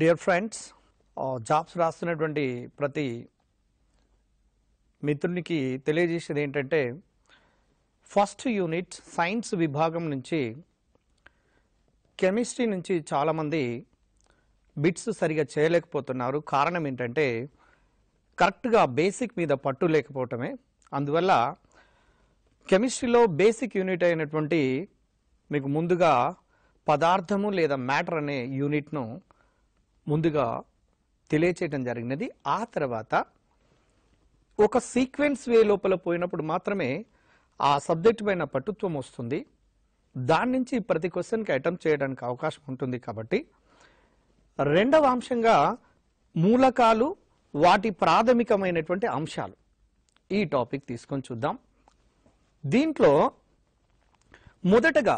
dear friends jobs రాస్తున్నటువంటి ప్రతి మిత్రునికి తెలియజేసేది ఏంటంటే ఫస్ట్ యూనిట్ సైన్స్ విభాగం నుంచి కెమిస్ట్రీ నుంచి చాలామంది బిట్స్ సరిగా చేయలేకపోతున్నారు కారణం ఏంటంటే కరెక్ట్గా బేసిక్ మీద పట్టు లేకపోవటమే అందువల్ల కెమిస్ట్రీలో బేసిక్ యూనిట్ అయినటువంటి మీకు ముందుగా పదార్థము లేదా మ్యాటర్ అనే యూనిట్ను ముందుగా తెలియచేయడం జరిగినది ఆ తర్వాత ఒక సీక్వెన్స్ వే లోపల పోయినప్పుడు మాత్రమే ఆ సబ్జెక్ట్ పైన పటుత్వం వస్తుంది దాని నుంచి ప్రతి క్వశ్చన్కి అటెంప్ట్ చేయడానికి అవకాశం ఉంటుంది కాబట్టి రెండవ అంశంగా మూలకాలు వాటి ప్రాథమికమైనటువంటి అంశాలు ఈ టాపిక్ తీసుకొని చూద్దాం దీంట్లో మొదటగా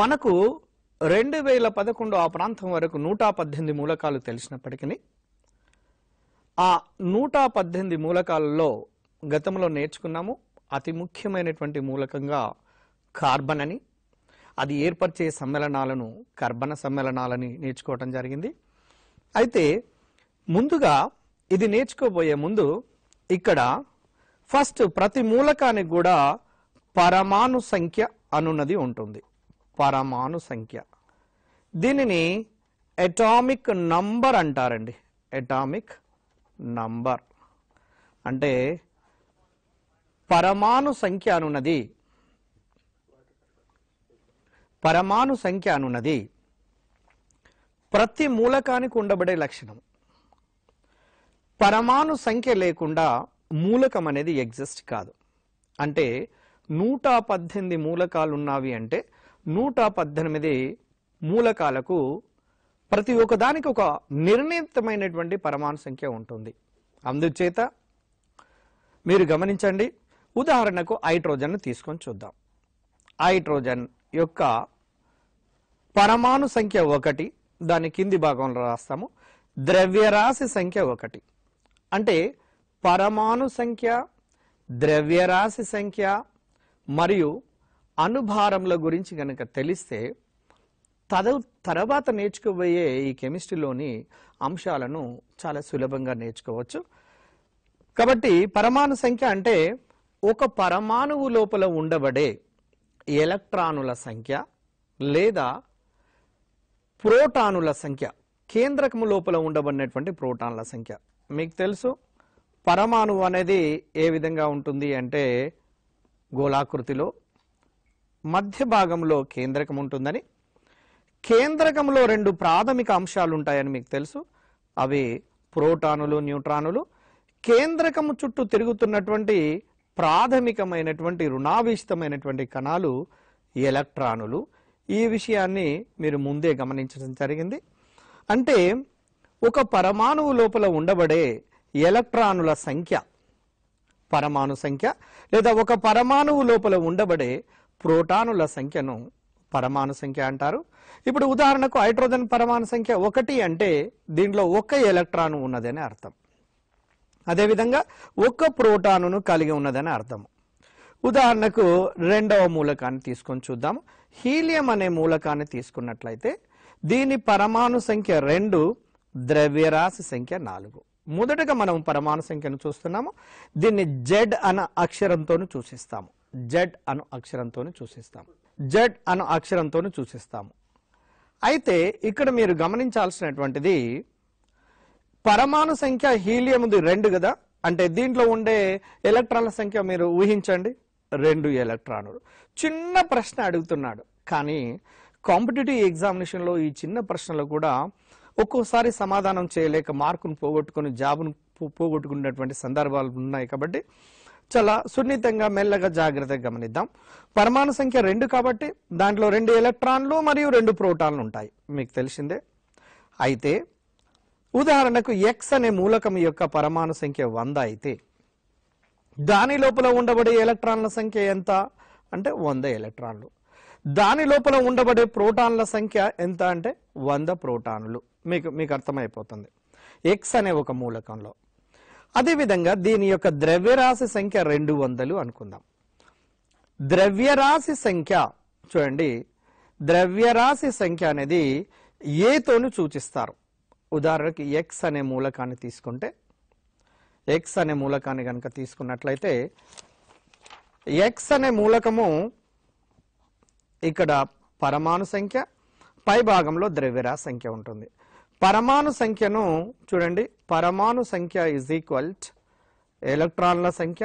మనకు రెండు వేల పదకొండు ఆ ప్రాంతం వరకు నూట పద్దెనిమిది మూలకాలు తెలిసినప్పటికీ ఆ నూట పద్దెనిమిది మూలకాలలో గతంలో నేర్చుకున్నాము అతి ముఖ్యమైనటువంటి మూలకంగా కార్బన్ అని అది ఏర్పరిచే సమ్మేళనాలను కర్బన సమ్మేళనాలని నేర్చుకోవటం జరిగింది అయితే ముందుగా ఇది నేర్చుకోబోయే ముందు ఇక్కడ ఫస్ట్ ప్రతి మూలకానికి కూడా పరమాణు సంఖ్య అనున్నది ఉంటుంది పరమాణు సంఖ్య దీనిని అటామిక్ నంబర్ అంటారండి అటామిక్ నంబర్ అంటే పరమాణు సంఖ్య అనున్నది పరమాణు సంఖ్య అనున్నది ప్రతి మూలకానికి ఉండబడే లక్షణం పరమాణు సంఖ్య లేకుండా మూలకం అనేది ఎగ్జిస్ట్ కాదు అంటే నూట పద్దెనిమిది మూలకాలు ఉన్నవి అంటే నూట పద్దెనిమిది మూలకాలకు ప్రతి ఒక్కదానికి ఒక నిర్ణీతమైనటువంటి పరమాణు సంఖ్య ఉంటుంది అందుచేత మీరు గమనించండి ఉదాహరణకు హైడ్రోజన్ను తీసుకొని చూద్దాం హైడ్రోజన్ యొక్క పరమాణు సంఖ్య ఒకటి దాని కింది భాగంలో రాస్తాము ద్రవ్యరాశి సంఖ్య ఒకటి అంటే పరమాణు సంఖ్య ద్రవ్యరాశి సంఖ్య మరియు అణుభారముల గురించి కనుక తెలిస్తే తదు తర్వాత నేర్చుకోబోయే ఈ కెమిస్ట్రీలోని అంశాలను చాలా సులభంగా నేర్చుకోవచ్చు కాబట్టి పరమాణు సంఖ్య అంటే ఒక పరమాణువు లోపల ఉండబడే ఎలక్ట్రానుల సంఖ్య లేదా ప్రోటానుల సంఖ్య కేంద్రకము లోపల ఉండబడినటువంటి ప్రోటాన్ల సంఖ్య మీకు తెలుసు పరమాణువు అనేది ఏ విధంగా ఉంటుంది అంటే గోళాకృతిలో మధ్య భాగంలో కేంద్రకం ఉంటుందని కేంద్రకంలో రెండు ప్రాథమిక అంశాలు ఉంటాయని మీకు తెలుసు అవి ప్రోటానులు న్యూట్రానులు కేంద్రకము చుట్టూ తిరుగుతున్నటువంటి ప్రాథమికమైనటువంటి రుణావిష్టమైనటువంటి కణాలు ఎలక్ట్రానులు ఈ విషయాన్ని మీరు ముందే గమనించడం జరిగింది అంటే ఒక పరమాణువు లోపల ఉండబడే ఎలక్ట్రానుల సంఖ్య పరమాణు సంఖ్య లేదా ఒక పరమాణువు లోపల ఉండబడే ప్రోటానుల సంఖ్యను పరమాణు సంఖ్య అంటారు ఇప్పుడు ఉదాహరణకు హైడ్రోజన్ పరమాణు సంఖ్య ఒకటి అంటే దీంట్లో ఒక్క ఎలక్ట్రాన్ ఉన్నదని అర్థం అదేవిధంగా ఒక్క ప్రోటానును కలిగి ఉన్నదని అర్థం ఉదాహరణకు రెండవ మూలకాన్ని తీసుకొని చూద్దాం హీలియం అనే మూలకాన్ని తీసుకున్నట్లయితే దీని పరమాణు సంఖ్య రెండు ద్రవ్యరాశి సంఖ్య నాలుగు మొదటగా మనం పరమాణు సంఖ్యను చూస్తున్నాము దీన్ని జెడ్ అన అక్షరంతో చూసిస్తాము జెడ్ అను అక్షరంతో చూసిస్తాము జెడ్ అను అక్షరంతో చూసిస్తాము అయితే ఇక్కడ మీరు గమనించాల్సినటువంటిది పరమాణు సంఖ్య హీలియం ఉంది రెండు కదా అంటే దీంట్లో ఉండే ఎలక్ట్రాన్ల సంఖ్య మీరు ఊహించండి రెండు ఎలక్ట్రానులు చిన్న ప్రశ్న అడుగుతున్నాడు కానీ కాంపిటేటివ్ ఎగ్జామినేషన్లో ఈ చిన్న ప్రశ్నలు కూడా ఒక్కోసారి సమాధానం చేయలేక మార్కును పోగొట్టుకుని జాబును పోగొట్టుకున్నటువంటి సందర్భాలు ఉన్నాయి కాబట్టి చాలా సున్నితంగా మెల్లగా జాగ్రత్తగా గమనిద్దాం పరమాణు సంఖ్య రెండు కాబట్టి దాంట్లో రెండు ఎలక్ట్రాన్లు మరియు రెండు ప్రోటాన్లు ఉంటాయి మీకు తెలిసిందే అయితే ఉదాహరణకు ఎక్స్ అనే మూలకం యొక్క పరమాణు సంఖ్య వంద అయితే దాని లోపల ఉండబడే ఎలక్ట్రాన్ల సంఖ్య ఎంత అంటే వంద ఎలక్ట్రాన్లు దాని లోపల ఉండబడే ప్రోటాన్ల సంఖ్య ఎంత అంటే వంద ప్రోటాన్లు మీకు మీకు అర్థమైపోతుంది ఎక్స్ అనే ఒక మూలకంలో అదేవిధంగా దీని యొక్క ద్రవ్యరాశి సంఖ్య రెండు వందలు అనుకుందాం ద్రవ్యరాశి సంఖ్య చూడండి ద్రవ్యరాశి సంఖ్య అనేది ఏతోను సూచిస్తారు ఉదాహరణకి ఎక్స్ అనే మూలకాన్ని తీసుకుంటే ఎక్స్ అనే మూలకాన్ని కనుక తీసుకున్నట్లయితే ఎక్స్ అనే మూలకము ఇక్కడ పరమాణు సంఖ్య పై భాగంలో ద్రవ్యరాశి సంఖ్య ఉంటుంది పరమాణు సంఖ్యను చూడండి పరమాణు సంఖ్య ఈజ్ ఈక్వల్ ఎలక్ట్రాన్ల సంఖ్య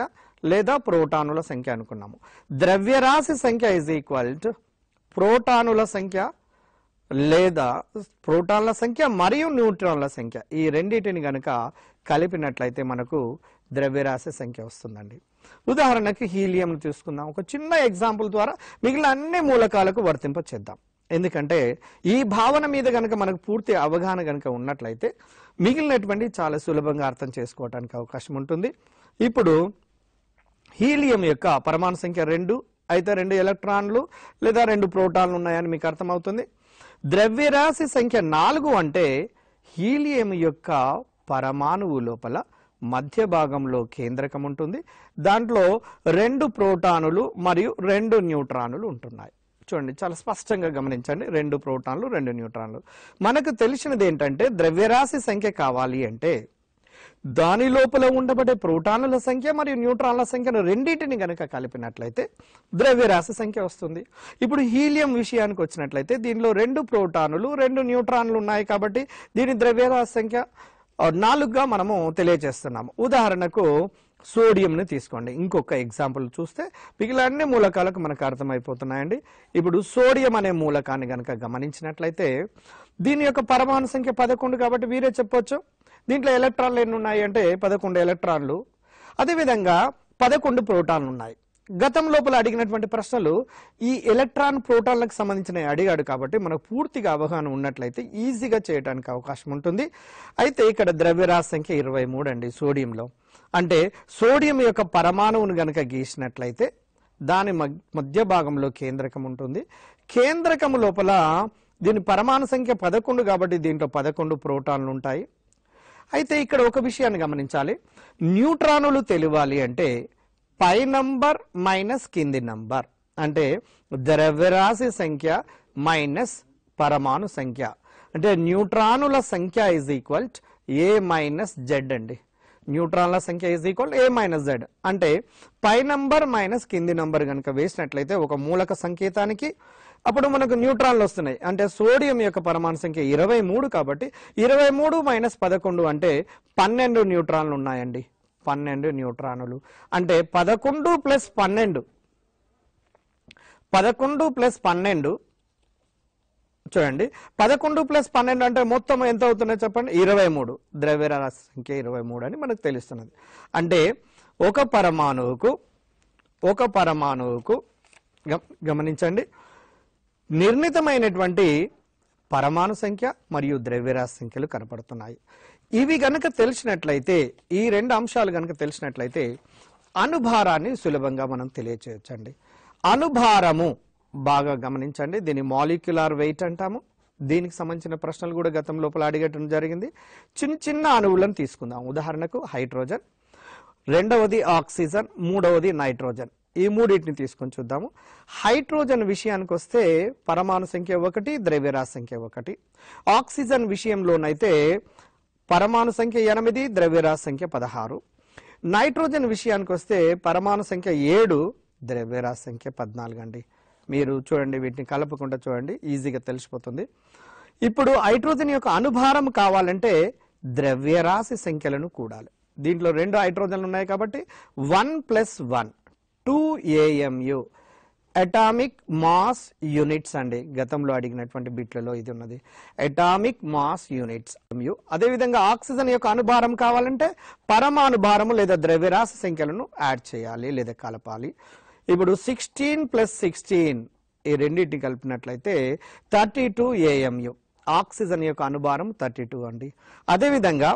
లేదా ప్రోటానుల సంఖ్య అనుకున్నాము ద్రవ్యరాశి సంఖ్య ఈజ్ ఈక్వల్ ప్రోటానుల సంఖ్య లేదా ప్రోటాన్ల సంఖ్య మరియు న్యూట్రాన్ల సంఖ్య ఈ రెండింటిని గనక కలిపినట్లయితే మనకు ద్రవ్యరాశి సంఖ్య వస్తుందండి ఉదాహరణకి హీలియంను తీసుకుందాం ఒక చిన్న ఎగ్జాంపుల్ ద్వారా మిగిలిన అన్ని మూలకాలకు వర్తింప చేద్దాం ఎందుకంటే ఈ భావన మీద కనుక మనకు పూర్తి అవగాహన కనుక ఉన్నట్లయితే మిగిలినటువంటి చాలా సులభంగా అర్థం చేసుకోవడానికి అవకాశం ఉంటుంది ఇప్పుడు హీలియం యొక్క పరమాణు సంఖ్య రెండు అయితే రెండు ఎలక్ట్రాన్లు లేదా రెండు ప్రోటాన్లు ఉన్నాయని మీకు అర్థమవుతుంది ద్రవ్యరాశి సంఖ్య నాలుగు అంటే హీలియం యొక్క పరమాణువు లోపల మధ్య భాగంలో కేంద్రకం ఉంటుంది దాంట్లో రెండు ప్రోటానులు మరియు రెండు న్యూట్రానులు ఉంటున్నాయి చూడండి చాలా స్పష్టంగా గమనించండి రెండు ప్రోటాన్లు రెండు న్యూట్రాన్లు మనకు తెలిసినది ఏంటంటే ద్రవ్యరాశి సంఖ్య కావాలి అంటే దాని లోపల ఉండబడే ప్రోటానుల సంఖ్య మరియు న్యూట్రాన్ల సంఖ్యను రెండింటిని గనక కలిపినట్లయితే ద్రవ్యరాశి సంఖ్య వస్తుంది ఇప్పుడు హీలియం విషయానికి వచ్చినట్లయితే దీనిలో రెండు ప్రోటానులు రెండు న్యూట్రాన్లు ఉన్నాయి కాబట్టి దీని ద్రవ్యరాశి సంఖ్య నాలుగుగా మనము తెలియజేస్తున్నాము ఉదాహరణకు సోడియంని తీసుకోండి ఇంకొక ఎగ్జాంపుల్ చూస్తే మిగిలిన అన్ని మూలకాలకు మనకు అర్థమైపోతున్నాయండి ఇప్పుడు సోడియం అనే మూలకాన్ని కనుక గమనించినట్లయితే దీని యొక్క పరమాణు సంఖ్య పదకొండు కాబట్టి వీరే చెప్పొచ్చు దీంట్లో ఎలక్ట్రాన్లు ఎన్ని ఉన్నాయి అంటే పదకొండు ఎలక్ట్రాన్లు అదేవిధంగా పదకొండు ప్రోటాన్లు ఉన్నాయి గతం లోపల అడిగినటువంటి ప్రశ్నలు ఈ ఎలక్ట్రాన్ ప్రోటాన్లకు సంబంధించిన అడిగాడు కాబట్టి మనకు పూర్తిగా అవగాహన ఉన్నట్లయితే ఈజీగా చేయడానికి అవకాశం ఉంటుంది అయితే ఇక్కడ ద్రవ్యరాశి సంఖ్య ఇరవై మూడు అండి సోడియంలో అంటే సోడియం యొక్క పరమాణువును గనక గీసినట్లయితే దాని మధ్య భాగంలో కేంద్రకం ఉంటుంది కేంద్రకం లోపల దీని పరమాణు సంఖ్య పదకొండు కాబట్టి దీంట్లో పదకొండు ప్రోటాన్లు ఉంటాయి అయితే ఇక్కడ ఒక విషయాన్ని గమనించాలి న్యూట్రానులు తెలివాలి అంటే పై నంబర్ మైనస్ కింది నంబర్ అంటే ద్రవ్యరాశి సంఖ్య మైనస్ పరమాణు సంఖ్య అంటే న్యూట్రానుల సంఖ్య is equal A minus Z అండి న్యూట్రాన్ల సంఖ్య is equal A minus Z అంటే పై నంబర్ మైనస్ కింది నంబర్ కనుక వేసినట్లయితే ఒక మూలక సంకేతానికి అప్పుడు మనకు న్యూట్రాన్లు వస్తున్నాయి అంటే సోడియం యొక్క పరమాణు సంఖ్య ఇరవై మూడు కాబట్టి ఇరవై మూడు మైనస్ పదకొండు అంటే పన్నెండు న్యూట్రాన్లు ఉన్నాయండి పన్నెండు న్యూట్రాన్లు అంటే పదకొండు ప్లస్ పన్నెండు పదకొండు ప్లస్ పన్నెండు చూడండి పదకొండు ప్లస్ పన్నెండు అంటే మొత్తం ఎంత అవుతున్నాయి చెప్పండి ఇరవై మూడు ద్రవ్యరాశి సంఖ్య ఇరవై మూడు అని మనకు తెలుస్తున్నది అంటే ఒక పరమాణువుకు ఒక పరమాణువుకు గమనించండి నిర్ణీతమైనటువంటి పరమాణు సంఖ్య మరియు ద్రవ్యరాశి సంఖ్యలు కనపడుతున్నాయి ఇవి గనక తెలిసినట్లయితే ఈ రెండు అంశాలు గనక తెలిసినట్లయితే అనుభారాన్ని సులభంగా మనం తెలియచేయచ్చండి అనుభారము బాగా గమనించండి దీని మాలిక్యులార్ వెయిట్ అంటాము దీనికి సంబంధించిన ప్రశ్నలు కూడా గతం లోపల అడిగటం జరిగింది చిన్న చిన్న అణువులను తీసుకుందాం ఉదాహరణకు హైడ్రోజన్ రెండవది ఆక్సిజన్ మూడవది నైట్రోజన్ ఈ మూడింటిని తీసుకొని చూద్దాము హైడ్రోజన్ విషయానికి వస్తే పరమాణు సంఖ్య ఒకటి ద్రవ్యరాశి సంఖ్య ఒకటి ఆక్సిజన్ విషయంలోనైతే పరమాణు సంఖ్య ఎనిమిది ద్రవ్యరాశి సంఖ్య పదహారు నైట్రోజన్ విషయానికి వస్తే పరమాణు సంఖ్య ఏడు ద్రవ్యరాశి సంఖ్య పద్నాలుగు అండి మీరు చూడండి వీటిని కలపకుండా చూడండి ఈజీగా తెలిసిపోతుంది ఇప్పుడు హైడ్రోజన్ యొక్క అనుభారం కావాలంటే ద్రవ్యరాశి సంఖ్యలను కూడాలి దీంట్లో రెండు హైడ్రోజన్లు ఉన్నాయి కాబట్టి one plus one two AMU atomic mass units అండి గతంలో అడిగినటువంటి బిట్లలో ఇది ఉన్నది అటామిక్ మాస్ యూనిట్స్ అదేవిధంగా ఆక్సిజన్ యొక్క అనుభారం కావాలంటే పరమానుభారము లేదా ద్రవ్యరాశి సంఖ్యలను యాడ్ చేయాలి లేదా కలపాలి ఇప్పుడు సిక్స్టీన్ ప్లస్ సిక్స్టీన్ ఈ రెండింటిని కలిపినట్లయితే థర్టీ టూ ఏఎంయు ఆక్సిజన్ యొక్క అనుభారం థర్టీ టూ అండి అదేవిధంగా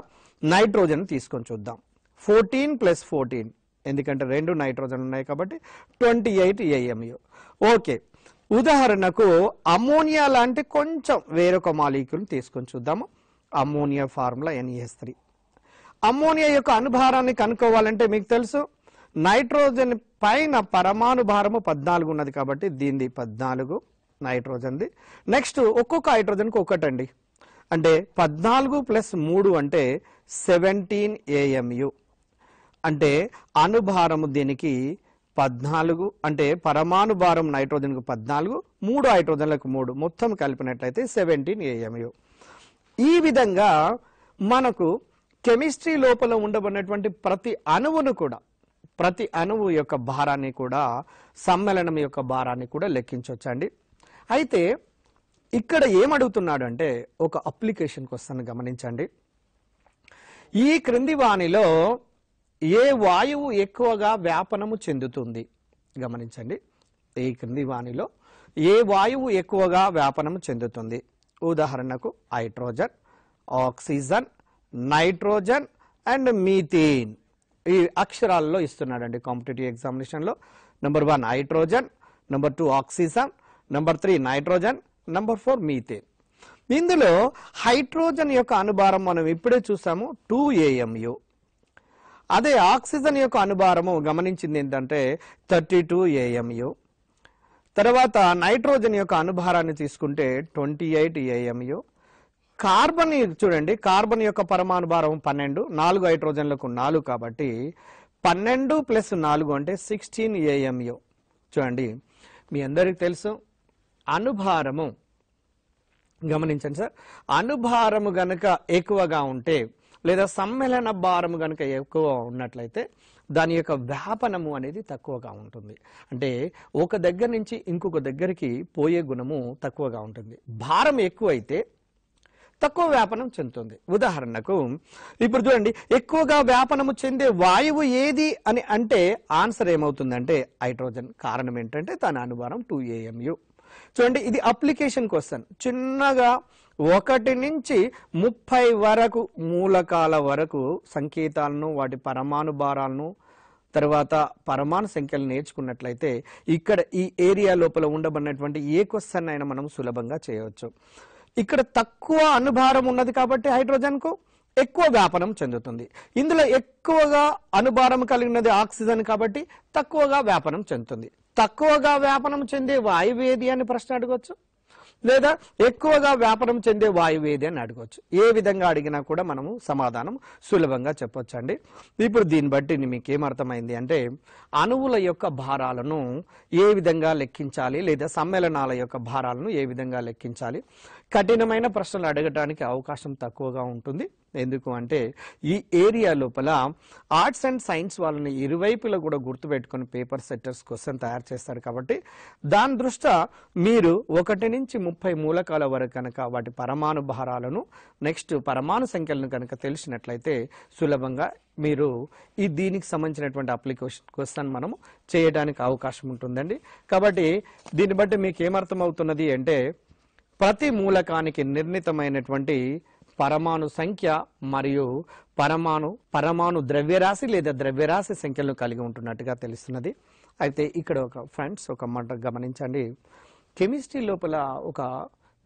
నైట్రోజన్ తీసుకొని చూద్దాం ఫోర్టీన్ ప్లస్ ఫోర్టీన్ ఎందుకంటే రెండు నైట్రోజన్ ఉన్నాయి కాబట్టి ట్వంటీ ఎయిట్ ఏఎంయు ఓకే ఉదాహరణకు అమోనియా లాంటి కొంచెం వేరొక మాలిక్యూల్ తీసుకొని చూద్దాము అమోనియా ఫార్ములా ఎన్ఈఎస్ త్రీ e అమోనియా యొక్క అనుభారాన్ని కనుక్కోవాలంటే మీకు తెలుసు నైట్రోజన్ పైన పరమాణు భారము పద్నాలుగు ఉన్నది కాబట్టి దీనిది పద్నాలుగు నైట్రోజన్ది నెక్స్ట్ ఒక్కొక్క హైడ్రోజన్కి ఒకటండి అంటే పద్నాలుగు ప్లస్ మూడు అంటే సెవెంటీన్ ఏఎంయు అంటే అణుభారము దీనికి పద్నాలుగు అంటే పరమాణు భారం నైట్రోజన్కు పద్నాలుగు మూడు హైడ్రోజన్లకు మూడు మొత్తం కలిపినట్లయితే సెవెంటీన్ ఏఎంయు ఈ విధంగా మనకు కెమిస్ట్రీ లోపల ఉండబడినటువంటి ప్రతి అణువును కూడా ప్రతి అణువు యొక్క భారాన్ని కూడా సమ్మేళనం యొక్క భారాన్ని కూడా లెక్కించవచ్చండి అయితే ఇక్కడ ఏమడుగుతున్నాడు అంటే ఒక అప్లికేషన్కి వస్తాను గమనించండి ఈ క్రింది వాణిలో ఏ వాయువు ఎక్కువగా వ్యాపనము చెందుతుంది గమనించండి ఈ క్రింది వాణిలో ఏ వాయువు ఎక్కువగా వ్యాపనము చెందుతుంది ఉదాహరణకు hydrogen oxygen nitrogen and methane ఈ అక్షరాల్లో ఇస్తున్నాడండి కాంపిటేటివ్ ఎగ్జామినేషన్లో number one hydrogen number two oxygen number three nitrogen number four methane ఇందులో హైడ్రోజన్ యొక్క అనుభారం మనం ఇప్పుడే చూసాము టూ ఏఎంయు అదే ఆక్సిజన్ యొక్క అనుభారము గమనించింది ఏంటంటే థర్టీ టూ ఏఎంయు తర్వాత నైట్రోజన్ యొక్క అనుభారాన్ని తీసుకుంటే ట్వంటీ ఎయిట్ ఏఎంయు కార్బన్ చూడండి కార్బన్ యొక్క పరమాణు భారం పన్నెండు నాలుగు హైడ్రోజన్లకు నాలుగు కాబట్టి పన్నెండు ప్లస్ నాలుగు అంటే సిక్స్టీన్ ఏఎంయు చూడండి మీ అందరికి తెలుసు అనుభారము గమనించండి సార్ అనుభారము గనక ఎక్కువగా ఉంటే లేదా సమ్మేళన భారము గనక ఎక్కువ ఉన్నట్లయితే దాని యొక్క వ్యాపనము అనేది తక్కువగా ఉంటుంది అంటే ఒక దగ్గర నుంచి ఇంకొక దగ్గరికి పోయే గుణము తక్కువగా ఉంటుంది భారం ఎక్కువైతే తక్కువ వ్యాపనం చెందుతుంది ఉదాహరణకు ఇప్పుడు చూడండి ఎక్కువగా వ్యాపనము చెందే వాయువు ఏది అని అంటే ఆన్సర్ ఏమవుతుందంటే హైడ్రోజన్ కారణం ఏంటంటే తన అనుభవం టూ ఏఎంయు చూడండి ఇది అప్లికేషన్ క్వశ్చన్ చిన్నగా ఒకటి నుంచి ముప్పై వరకు మూలకాల వరకు సంకేతాలను వాటి పరమాణు భారాలను తర్వాత పరమాణు సంఖ్యలు నేర్చుకున్నట్లయితే ఇక్కడ ఈ ఏరియా లోపల ఉండబడినటువంటి ఏ క్వశ్చన్ అయినా మనం సులభంగా చేయవచ్చు ఇక్కడ తక్కువ అనుభారం ఉన్నది కాబట్టి హైడ్రోజన్కు ఎక్కువ వ్యాపనం చెందుతుంది ఇందులో ఎక్కువగా అనుభారం కలిగినది ఆక్సిజన్ కాబట్టి తక్కువగా వ్యాపనం చెందుతుంది తక్కువగా వ్యాపనం చెందే వాయువేది అని ప్రశ్న అడగవచ్చు లేదా ఎక్కువగా వ్యాపనం చెందే వాయువేది అని అడగవచ్చు ఏ విధంగా అడిగినా కూడా మనము సమాధానం సులభంగా చెప్పొచ్చండి ఇప్పుడు దీన్ని బట్టి మీకు ఏమర్థమైంది అంటే అణువుల యొక్క భారాలను ఏ విధంగా లెక్కించాలి లేదా సమ్మేళనాల యొక్క భారాలను ఏ విధంగా లెక్కించాలి కఠినమైన ప్రశ్నలు అడగడానికి అవకాశం తక్కువగా ఉంటుంది ఎందుకు అంటే ఈ ఏరియా లోపల ఆర్ట్స్ అండ్ సైన్స్ వాళ్ళని ఇరువైపులా కూడా గుర్తుపెట్టుకుని పేపర్ సెట్టర్స్ క్వశ్చన్ తయారు చేస్తారు కాబట్టి దాని దృష్ట్యా మీరు ఒకటి నుంచి ముప్పై మూలకాల వరకు కనుక వాటి పరమాణు భారాలను నెక్స్ట్ పరమాణు సంఖ్యలను కనుక తెలిసినట్లయితే సులభంగా మీరు ఈ దీనికి సంబంధించినటువంటి అప్లికేషన్ క్వశ్చన్ మనము చేయడానికి అవకాశం ఉంటుందండి కాబట్టి దీన్ని బట్టి మీకు ఏమర్థమవుతున్నది అంటే ప్రతి మూలకానికి నిర్ణీతమైనటువంటి పరమాణు సంఖ్య మరియు పరమాణు పరమాణు ద్రవ్యరాశి లేదా ద్రవ్యరాశి సంఖ్యలను కలిగి ఉంటున్నట్టుగా తెలుస్తున్నది అయితే ఇక్కడ ఒక ఫ్రెండ్స్ ఒక మాట గమనించండి కెమిస్ట్రీ లోపల ఒక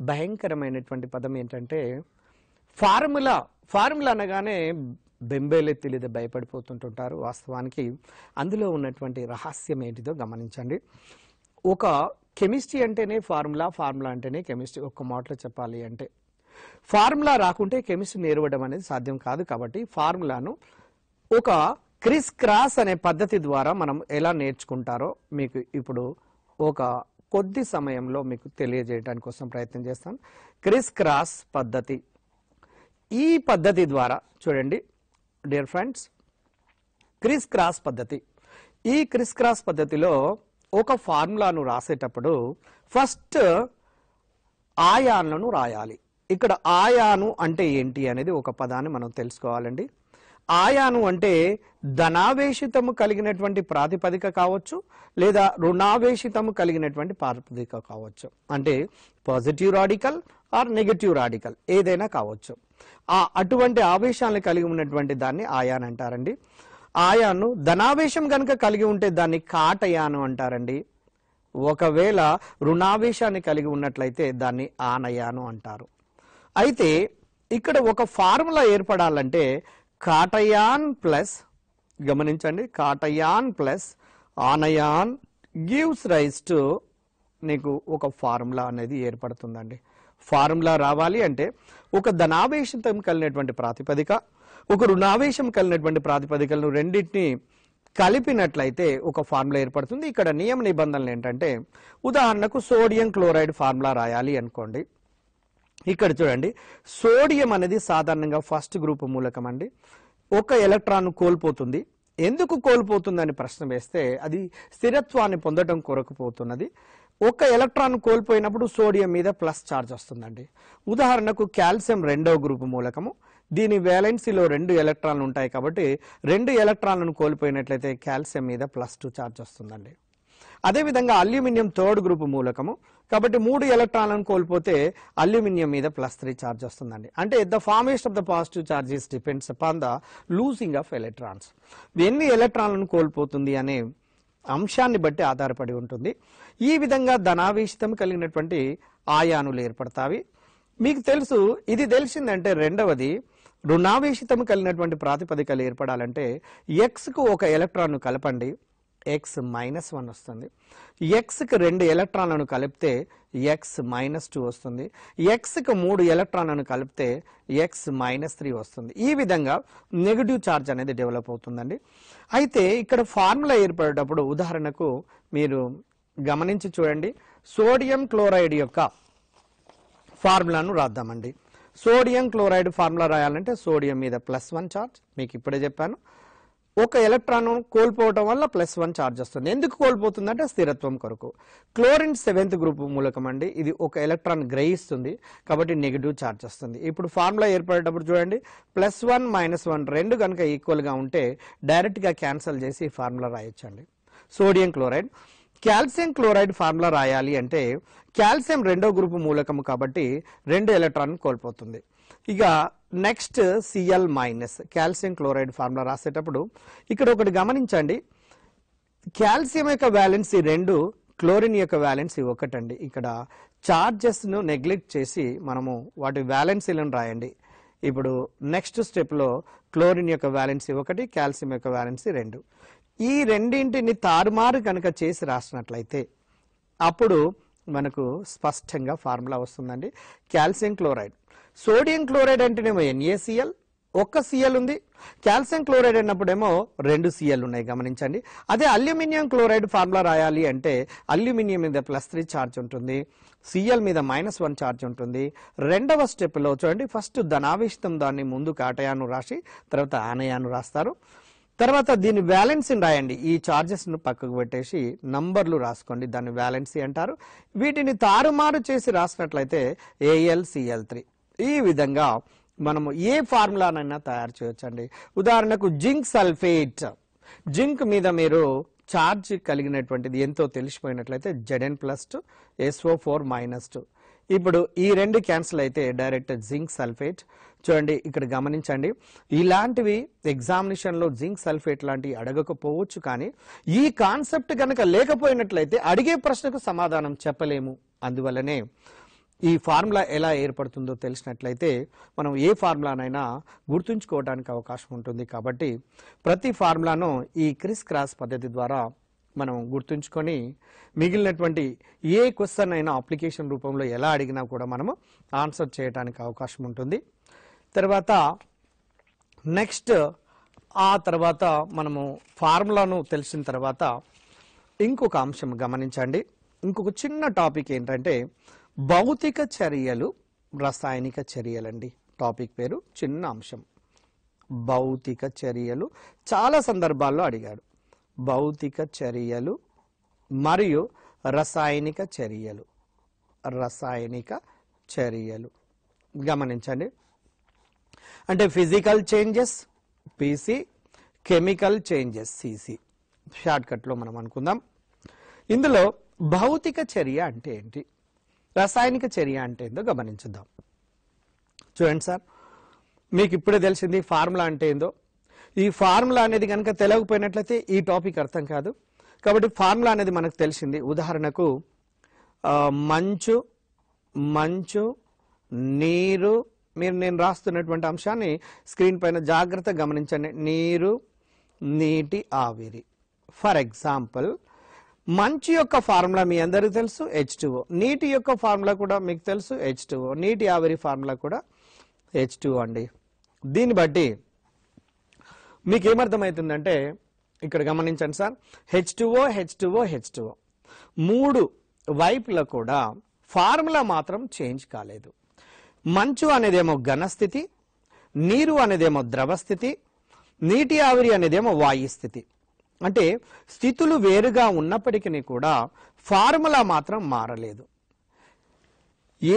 భయంకరమైనటువంటి పదం ఏంటంటే ఫార్ములా ఫార్ములా అనగానే బెంబేలెత్తి లేదా భయపడిపోతుంటుంటారు వాస్తవానికి అందులో ఉన్నటువంటి రహస్యం ఏంటిదో గమనించండి ఒక కెమిస్ట్రీ అంటేనే ఫార్ములా ఫార్ములా అంటేనే కెమిస్ట్రీ ఒక్క మాటలో చెప్పాలి అంటే ఫార్ములా రాకుంటే కెమిస్ట్రీ నేర్వడం అనేది సాధ్యం కాదు కాబట్టి ఫార్ములాను ఒక క్రిస్ క్రాస్ అనే పద్ధతి ద్వారా మనం ఎలా నేర్చుకుంటారో మీకు ఇప్పుడు ఒక కొద్ది సమయంలో మీకు తెలియజేయడానికి కోసం ప్రయత్నం చేస్తాను క్రిస్ క్రాస్ పద్ధతి ఈ పద్ధతి ద్వారా చూడండి డియర్ ఫ్రెండ్స్ క్రిస్ క్రాస్ పద్ధతి ఈ క్రిస్ క్రాస్ పద్ధతిలో ఒక ఫార్ములాను రాసేటప్పుడు ఫస్ట్ ఆయాన్లను రాయాలి ఇక్కడ ఆయాను అంటే ఏంటి అనేది ఒక పదాన్ని మనం తెలుసుకోవాలండి ఆయాను అంటే ధనావేశితము కలిగినటువంటి ప్రాతిపదిక కావచ్చు లేదా రుణావేశితము కలిగినటువంటి ప్రాతిపదిక కావచ్చు అంటే positive radical or negative radical ఏదైనా కావచ్చు ఆ అటువంటి ఆవేశాలను కలిగి ఉన్నటువంటి దాన్ని ఆయాన్ అంటారండి ఆయాను ధనావేశం గనక కలిగి ఉంటే దాన్ని కాటయాను అంటారండి ఒకవేళ రుణావేశాన్ని కలిగి ఉన్నట్లయితే దాన్ని ఆనయాను అంటారు అయితే ఇక్కడ ఒక ఫార్ములా ఏర్పడాలంటే కాటయాన్ ప్లస్ గమనించండి cation plus anion gives rise to నీకు ఒక ఫార్ములా అనేది ఏర్పడుతుందండి ఫార్ములా రావాలి అంటే ఒక ధనావేశం కలిగినటువంటి ప్రాతిపదిక ఒక రుణావేశం కలిగినటువంటి ప్రాతిపదికలను రెండింటిని కలిపినట్లయితే ఒక ఫార్ములా ఏర్పడుతుంది ఇక్కడ నియమ నిబంధనలు ఏంటంటే ఉదాహరణకు సోడియం క్లోరైడ్ ఫార్ములా రాయాలి అనుకోండి ఇక్కడ చూడండి సోడియం అనేది సాధారణంగా ఫస్ట్ గ్రూప్ మూలకం అండి ఒక ఎలక్ట్రాన్ కోల్పోతుంది ఎందుకు కోల్పోతుందని ప్రశ్న వేస్తే అది స్థిరత్వాన్ని పొందడం కొరకుపోతున్నది ఒక ఎలక్ట్రాన్ కోల్పోయినప్పుడు సోడియం మీద ప్లస్ ఛార్జ్ వస్తుందండి ఉదాహరణకు కాల్షియం రెండవ గ్రూపు మూలకము దీని వ్యాలెన్సీలో రెండు ఎలక్ట్రాన్లు ఉంటాయి కాబట్టి రెండు ఎలక్ట్రాన్లను కోల్పోయినట్లయితే కాల్షియం మీద ప్లస్ టూ ఛార్జ్ వస్తుందండి అదేవిధంగా అల్యూమినియం థర్డ్ గ్రూప్ మూలకము కాబట్టి మూడు ఎలక్ట్రాన్లను కోల్పోతే అల్యూమినియం మీద ప్లస్ త్రీ ఛార్జ్ వస్తుందండి అంటే the formation of the positive charges depends upon the losing of electrons ఎన్ని ఎలక్ట్రాన్లను కోల్పోతుంది అనే అంశాన్ని బట్టి ఆధారపడి ఉంటుంది ఈ విధంగా ధనావేశితం కలిగినటువంటి ఆయానులు ఏర్పడతాయి మీకు తెలుసు ఇది తెలిసిందంటే రెండవది రుణావేశితం కలిగినటువంటి ప్రాతిపదికలు ఏర్పడాలంటే ఎక్స్కు ఒక ఎలక్ట్రాన్ను కలపండి ఎక్స్ మైనస్ వన్ వస్తుంది ఎక్స్కి రెండు ఎలక్ట్రాన్లను కలిపితే ఎక్స్ మైనస్ టూ వస్తుంది ఎక్స్కి మూడు ఎలక్ట్రాన్లను కలిపితే ఎక్స్ మైనస్ త్రీ వస్తుంది ఈ విధంగా నెగిటివ్ ఛార్జ్ అనేది డెవలప్ అవుతుందండి అయితే ఇక్కడ ఫార్ములా ఏర్పడేటప్పుడు ఉదాహరణకు మీరు గమనించి చూడండి సోడియం క్లోరైడ్ యొక్క ఫార్ములాను రాద్దామండి సోడియం క్లోరైడ్ ఫార్ములా రాయాలంటే సోడియం మీద ప్లస్ వన్ ఛార్జ్ మీకు ఇప్పుడే చెప్పాను ఒక ఎలక్ట్రాన్ కోల్పోవటం వల్ల ప్లస్ వన్ ఛార్జ్ వస్తుంది ఎందుకు కోల్పోతుందంటే స్థిరత్వం కొరకు క్లోరిన్ సెవెంత్ గ్రూప్ మూలకం అండి ఇది ఒక ఎలక్ట్రాన్ గ్రహిస్తుంది కాబట్టి నెగిటివ్ ఛార్జ్ వస్తుంది ఇప్పుడు ఫార్ములా ఏర్పడేటప్పుడు చూడండి ప్లస్ వన్ మైనస్ వన్ రెండు కనుక ఈక్వల్గా ఉంటే డైరెక్ట్గా క్యాన్సల్ చేసి ఈ ఫార్ములా రాయొచ్చండి sodium chloride calcium chloride formula రాయాలి అంటే కాల్షియం రెండో గ్రూపు మూలకము కాబట్టి రెండు ఎలక్ట్రాన్ కోల్పోతుంది ఇక next C L minus calcium chloride formula రాసేటప్పుడు ఇక్కడ ఒకటి గమనించండి కాల్షియం యొక్క వ్యాలెన్స్ రెండు క్లోరిన్ యొక్క వ్యాలెన్సీ ఒకటండి ఇక్కడ చార్జెస్ను నెగ్లెక్ట్ చేసి మనము వాటి వ్యాలెన్సీలను రాయండి ఇప్పుడు నెక్స్ట్ స్టెప్లో క్లోరిన్ యొక్క వ్యాలెన్సీ ఒకటి కాల్షియం యొక్క వ్యాలెన్సీ రెండు ఈ రెండింటిని తారుమారు కనుక చేసి రాసినట్లయితే అప్పుడు మనకు స్పష్టంగా ఫార్ములా వస్తుందండి కాల్షియం క్లోరైడ్ సోడియం క్లోరైడ్ అంటేనేమో ఎన్ఏసిఎల్ ఒక్క సిఎల్ ఉంది కాల్షియం క్లోరైడ్ అన్నప్పుడేమో రెండు సిఎల్ ఉన్నాయి గమనించండి అదే అల్యూమినియం క్లోరైడ్ ఫార్ములా రాయాలి అంటే అల్యూమినియం మీద ప్లస్ త్రీ ఛార్జ్ ఉంటుంది సిఎల్ మీద మైనస్ వన్ ఛార్జ్ ఉంటుంది రెండవ స్టెప్లో చూడండి ఫస్ట్ ధనావిష్టం దాన్ని ముందు కాటయాను రాసి తర్వాత ఆనయాను రాస్తారు తర్వాత దీని వ్యాలెన్సీని రాయండి ఈ చార్జెస్ను పక్కకు పెట్టేసి నంబర్లు రాసుకోండి దాన్ని వ్యాలెన్సీ అంటారు వీటిని తారుమారు చేసి రాసినట్లయితే ఏఎల్సిఎల్ త్రీ ఈ విధంగా మనము ఏ ఫార్ములానైనా తయారు చేయొచ్చండి ఉదాహరణకు జింక్ సల్ఫేట్ జింక్ మీద మీరు ఛార్జ్ కలిగినటువంటిది ఎంతో తెలిసిపోయినట్లయితే Z N plus two S O four minus two ఇప్పుడు ఈ రెండు క్యాన్సిల్ అయితే డైరెక్ట్ జింక్ సల్ఫేట్ చూడండి ఇక్కడ గమనించండి ఇలాంటివి ఎగ్జామినేషన్లో జింక్ సల్ఫేట్ లాంటివి అడగకపోవచ్చు కానీ ఈ కాన్సెప్ట్ కనుక లేకపోయినట్లయితే అడిగే ప్రశ్నకు సమాధానం చెప్పలేము అందువల్లనే ఈ ఫార్ములా ఎలా ఏర్పడుతుందో తెలిసినట్లయితే మనం ఏ ఫార్ములానైనా గుర్తుంచుకోవడానికి అవకాశం ఉంటుంది కాబట్టి ప్రతి ఫార్ములాను ఈ క్రిస్ క్రాస్ పద్ధతి ద్వారా మనం గుర్తుంచుకొని మిగిలినటువంటి ఏ క్వశ్చన్ అయినా అప్లికేషన్ రూపంలో ఎలా అడిగినా కూడా మనము ఆన్సర్ చేయడానికి అవకాశం ఉంటుంది తర్వాత నెక్స్ట్ ఆ తర్వాత మనము ఫార్ములాను తెలిసిన తర్వాత ఇంకొక అంశం గమనించండి ఇంకొక చిన్న టాపిక్ ఏంటంటే భౌతిక చర్యలు రసాయనిక చర్యలండి టాపిక్ పేరు చిన్న అంశం భౌతిక చర్యలు చాలా సందర్భాల్లో అడిగాడు భౌతిక చర్యలు మరియు రసాయనిక చర్యలు రసాయనిక చర్యలు గమనించండి అంటే physical changes P C chemical changes C C షార్ట్కట్లో మనం అనుకుందాం ఇందులో భౌతిక చర్య అంటే ఏంటి రసాయనిక చర్య అంటే ఏందో గమనించుద్దాం చూడండి సార్ మీకు ఇప్పుడే తెలిసింది ఫార్ములా అంటే ఏందో ఈ ఫార్ములా అనేది కనుక తెలియకపోయినట్లయితే ఈ టాపిక్ అర్థం కాదు కాబట్టి ఫార్ములా అనేది మనకు తెలిసింది ఉదాహరణకు మంచు మంచు నీరు మీరు నేను రాస్తున్నటువంటి అంశాన్ని స్క్రీన్ పైన జాగ్రత్తగా గమనించండి నీరు నీటి ఆవిరి ఫర్ ఎగ్జాంపుల్ మంచు యొక్క ఫార్ములా మీ అందరికీ తెలుసు హెచ్ నీటి యొక్క ఫార్ములా కూడా మీకు తెలుసు హెచ్ నీటి ఆవిరి ఫార్ములా కూడా హెచ్ అండి దీన్ని బట్టి మీకు ఏమర్థమవుతుందంటే ఇక్కడ గమనించండి sir H two O H two O H two O మూడు వైపుల కూడా ఫార్ములా మాత్రం చేంజ్ కాలేదు మంచు అనేదేమో ఘనస్థితి నీరు అనేదేమో ద్రవస్థితి నీటి ఆవిరి అనేదేమో వాయు స్థితి అంటే స్థితులు వేరుగా ఉన్నప్పటికీ కూడా ఫార్ములా మాత్రం మారలేదు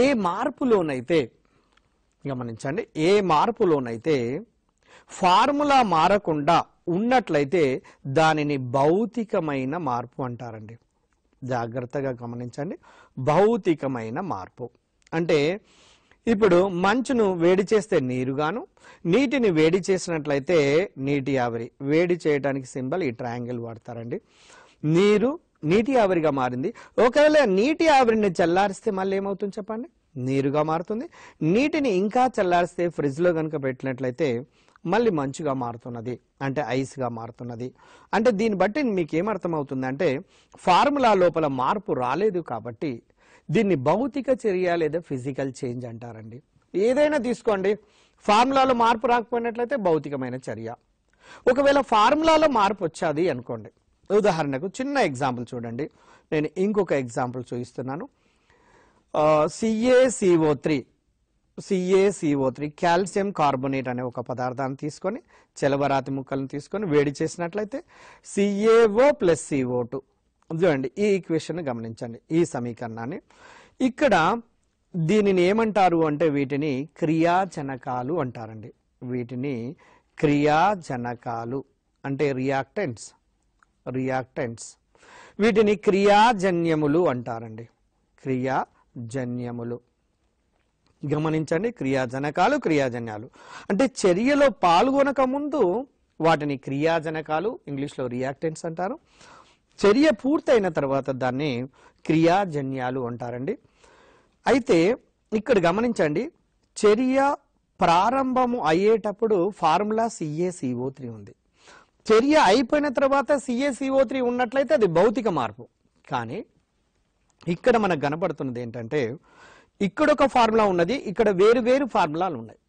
ఏ మార్పులోనైతే గమనించండి ఏ మార్పులోనైతే ఫార్ములా మారకుండా ఉన్నట్లయితే దానిని భౌతికమైన మార్పు అంటారండి జాగ్రత్తగా గమనించండి భౌతికమైన మార్పు అంటే ఇప్పుడు మంచును వేడి చేస్తే నీరుగాను నీటిని వేడి చేసినట్లయితే నీటి ఆవిరి వేడి చేయడానికి సింబల్ ఈ ట్రయాంగిల్ వాడతారండి నీరు నీటి ఆవిరిగా మారింది ఒకవేళ నీటి ఆవిరిని చల్లారిస్తే మళ్ళీ ఏమవుతుంది చెప్పండి నీరుగా మారుతుంది నీటిని ఇంకా చల్లారిస్తే ఫ్రిడ్జ్లో కనుక పెట్టినట్లయితే మళ్ళీ మంచుగా మారుతున్నది అంటే ఐస్గా మారుతున్నది అంటే దీన్ని బట్టి మీకు ఏమర్థమవుతుందంటే ఫార్ములా లోపల మార్పు రాలేదు కాబట్టి దీన్ని భౌతిక చర్య లేదా ఫిజికల్ చేంజ్ అంటారండి ఏదైనా తీసుకోండి ఫార్ములాలో మార్పు రాకపోయినట్లయితే భౌతికమైన చర్య ఒకవేళ ఫార్ములాలో మార్పు వచ్చాది అనుకోండి ఉదాహరణకు చిన్న ఎగ్జాంపుల్ చూడండి నేను ఇంకొక ఎగ్జాంపుల్ చూపిస్తున్నాను C A C O three C A C O three calcium carbonate అనే ఒక పదార్థాన్ని తీసుకొని చెలబరాతి ముక్కలను తీసుకొని వేడి చేసినట్లయితే సిఏఓ ప్లస్ సిఓ టూ చూడండి ఈ ఈక్వేషన్ గమనించండి ఈ సమీకరణాన్ని ఇక్కడ దీనిని ఏమంటారు అంటే వీటిని క్రియాజనకాలు అంటారండి వీటిని క్రియాజనకాలు అంటే రియాక్టెంట్స్ రియాక్టెంట్స్ వీటిని క్రియాజన్యములు అంటారండి క్రియాజన్యములు గమనించండి క్రియాజనకాలు క్రియాజన్యాలు అంటే చర్యలో పాల్గొనక ముందు వాటిని క్రియాజనకాలు ఇంగ్లీష్లో రియాక్టెంట్స్ అంటారు చర్య పూర్తయిన తర్వాత దాన్ని క్రియాజన్యాలు అంటారండి అయితే ఇక్కడ గమనించండి చర్య ప్రారంభము అయ్యేటప్పుడు ఫార్ములా సిఏసిఓ త్రీ ఉంది చర్య అయిపోయిన తర్వాత సిఏసిఓ త్రీ ఉన్నట్లయితే అది భౌతిక మార్పు కానీ ఇక్కడ మనకు కనపడుతున్నది ఏంటంటే ఇక్కడ ఒక ఫార్ములా ఉన్నది ఇక్కడ వేరు వేరు ఫార్ములాలు ఉన్నాయి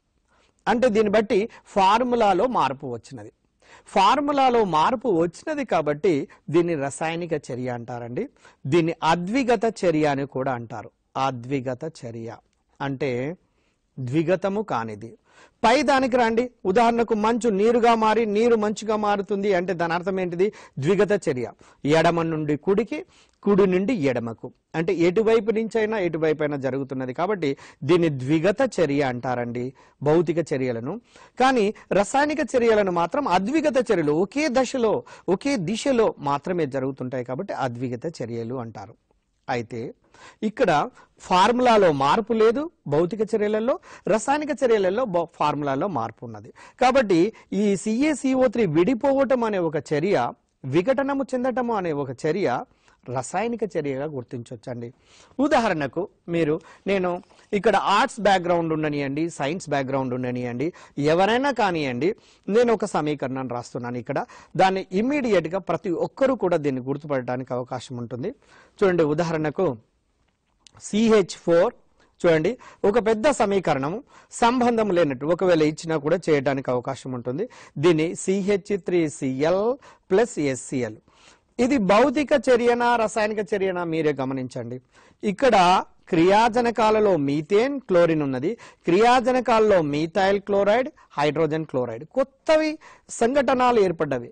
అంటే దీన్ని బట్టి ఫార్ములాలో మార్పు వచ్చినది ఫార్ములాలో మార్పు వచ్చినది కాబట్టి దీన్ని రసాయనిక చర్య అంటారండి దీన్ని అద్విగత చర్య అని కూడా అంటారు అద్విగత చర్య అంటే ద్విగతము కానిది పై దానికి రండి ఉదాహరణకు మంచు నీరుగా మారి నీరు మంచుగా మారుతుంది అంటే దాని అర్థం ఏంటిది ద్విగత చర్య ఎడమ నుండి కుడికి కుడి నుండి ఎడమకు అంటే ఎటువైపు నుంచైనా ఎటువైపు అయినా జరుగుతున్నది కాబట్టి దీన్ని ద్విగత చర్య అంటారండి భౌతిక చర్యలను కానీ రసాయనిక చర్యలను మాత్రం అద్విగత చర్యలు ఒకే దశలో ఒకే దిశలో మాత్రమే జరుగుతుంటాయి కాబట్టి అద్విగత చర్యలు అంటారు అయితే ఇక్కడ ఫార్ములాలో మార్పు లేదు భౌతిక చర్యలలో రసాయనిక చర్యలలో ఫార్ములాలో మార్పు ఉన్నది కాబట్టి ఈ సిఏసిఓ త్రీ విడిపోవటం అనే ఒక చర్య విఘటనము చెందటము అనే ఒక చర్య రసాయనిక చర్యగా గుర్తించవచ్చండి ఉదాహరణకు మీరు నేను ఇక్కడ ఆర్ట్స్ బ్యాక్గ్రౌండ్ ఉండనియండి సైన్స్ బ్యాక్గ్రౌండ్ ఉండనియండి ఎవరైనా కానివ్వండి నేను ఒక సమీకరణాన్ని రాస్తున్నాను ఇక్కడ దాన్ని ఇమ్మీడియట్గా ప్రతి ఒక్కరూ కూడా దీన్ని గుర్తుపడడానికి అవకాశం ఉంటుంది చూడండి ఉదాహరణకు సిహెచ్ ఫోర్ చూడండి ఒక పెద్ద సమీకరణము సంబంధం లేనట్టు ఒకవేళ ఇచ్చినా కూడా చేయడానికి అవకాశం ఉంటుంది దీన్ని C H three C L plus S C L ఇది భౌతిక చర్యనా రసాయనిక చర్యనా మీరే గమనించండి ఇక్కడ క్రియాజనకాలలో మీథేన్ క్లోరిన్ ఉన్నది క్రియాజనకాలలో మీథైల్ క్లోరైడ్ హైడ్రోజన్ క్లోరైడ్ కొత్తవి సంఘటనలు ఏర్పడ్డవి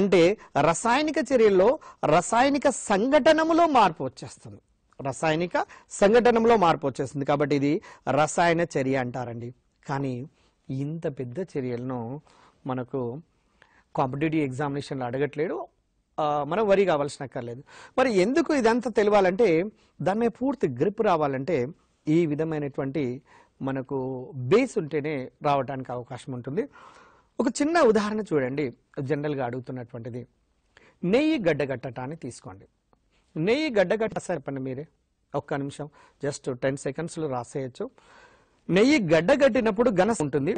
అంటే రసాయనిక చర్యల్లో రసాయనిక సంఘటనములో మార్పు వచ్చేస్తుంది రసాయనిక సంఘటనలో మార్పు వచ్చేస్తుంది కాబట్టి ఇది రసాయన చర్య అంటారండి కానీ ఇంత పెద్ద చర్యలను మనకు కాంపిటేటివ్ ఎగ్జామినేషన్లో అడగట్లేదు మనం వరి కావాల్సిన అక్కర్లేదు మరి ఎందుకు ఇదంతా తెలియాలంటే దాని పూర్తి గ్రిప్ రావాలంటే ఈ విధమైనటువంటి మనకు బేస్ ఉంటేనే రావడానికి అవకాశం ఉంటుంది ఒక చిన్న ఉదాహరణ చూడండి జనరల్గా అడుగుతున్నటువంటిది నెయ్యి గడ్డగట్టటాన్ని తీసుకోండి నెయ్యి గడ్డగట్ట సరిపండి మీరే ఒక్క నిమిషం జస్ట్ టెన్ సెకండ్స్లో రాసేయచ్చు నెయ్యి గడ్డగట్టినప్పుడు ఘన ఉంటుంది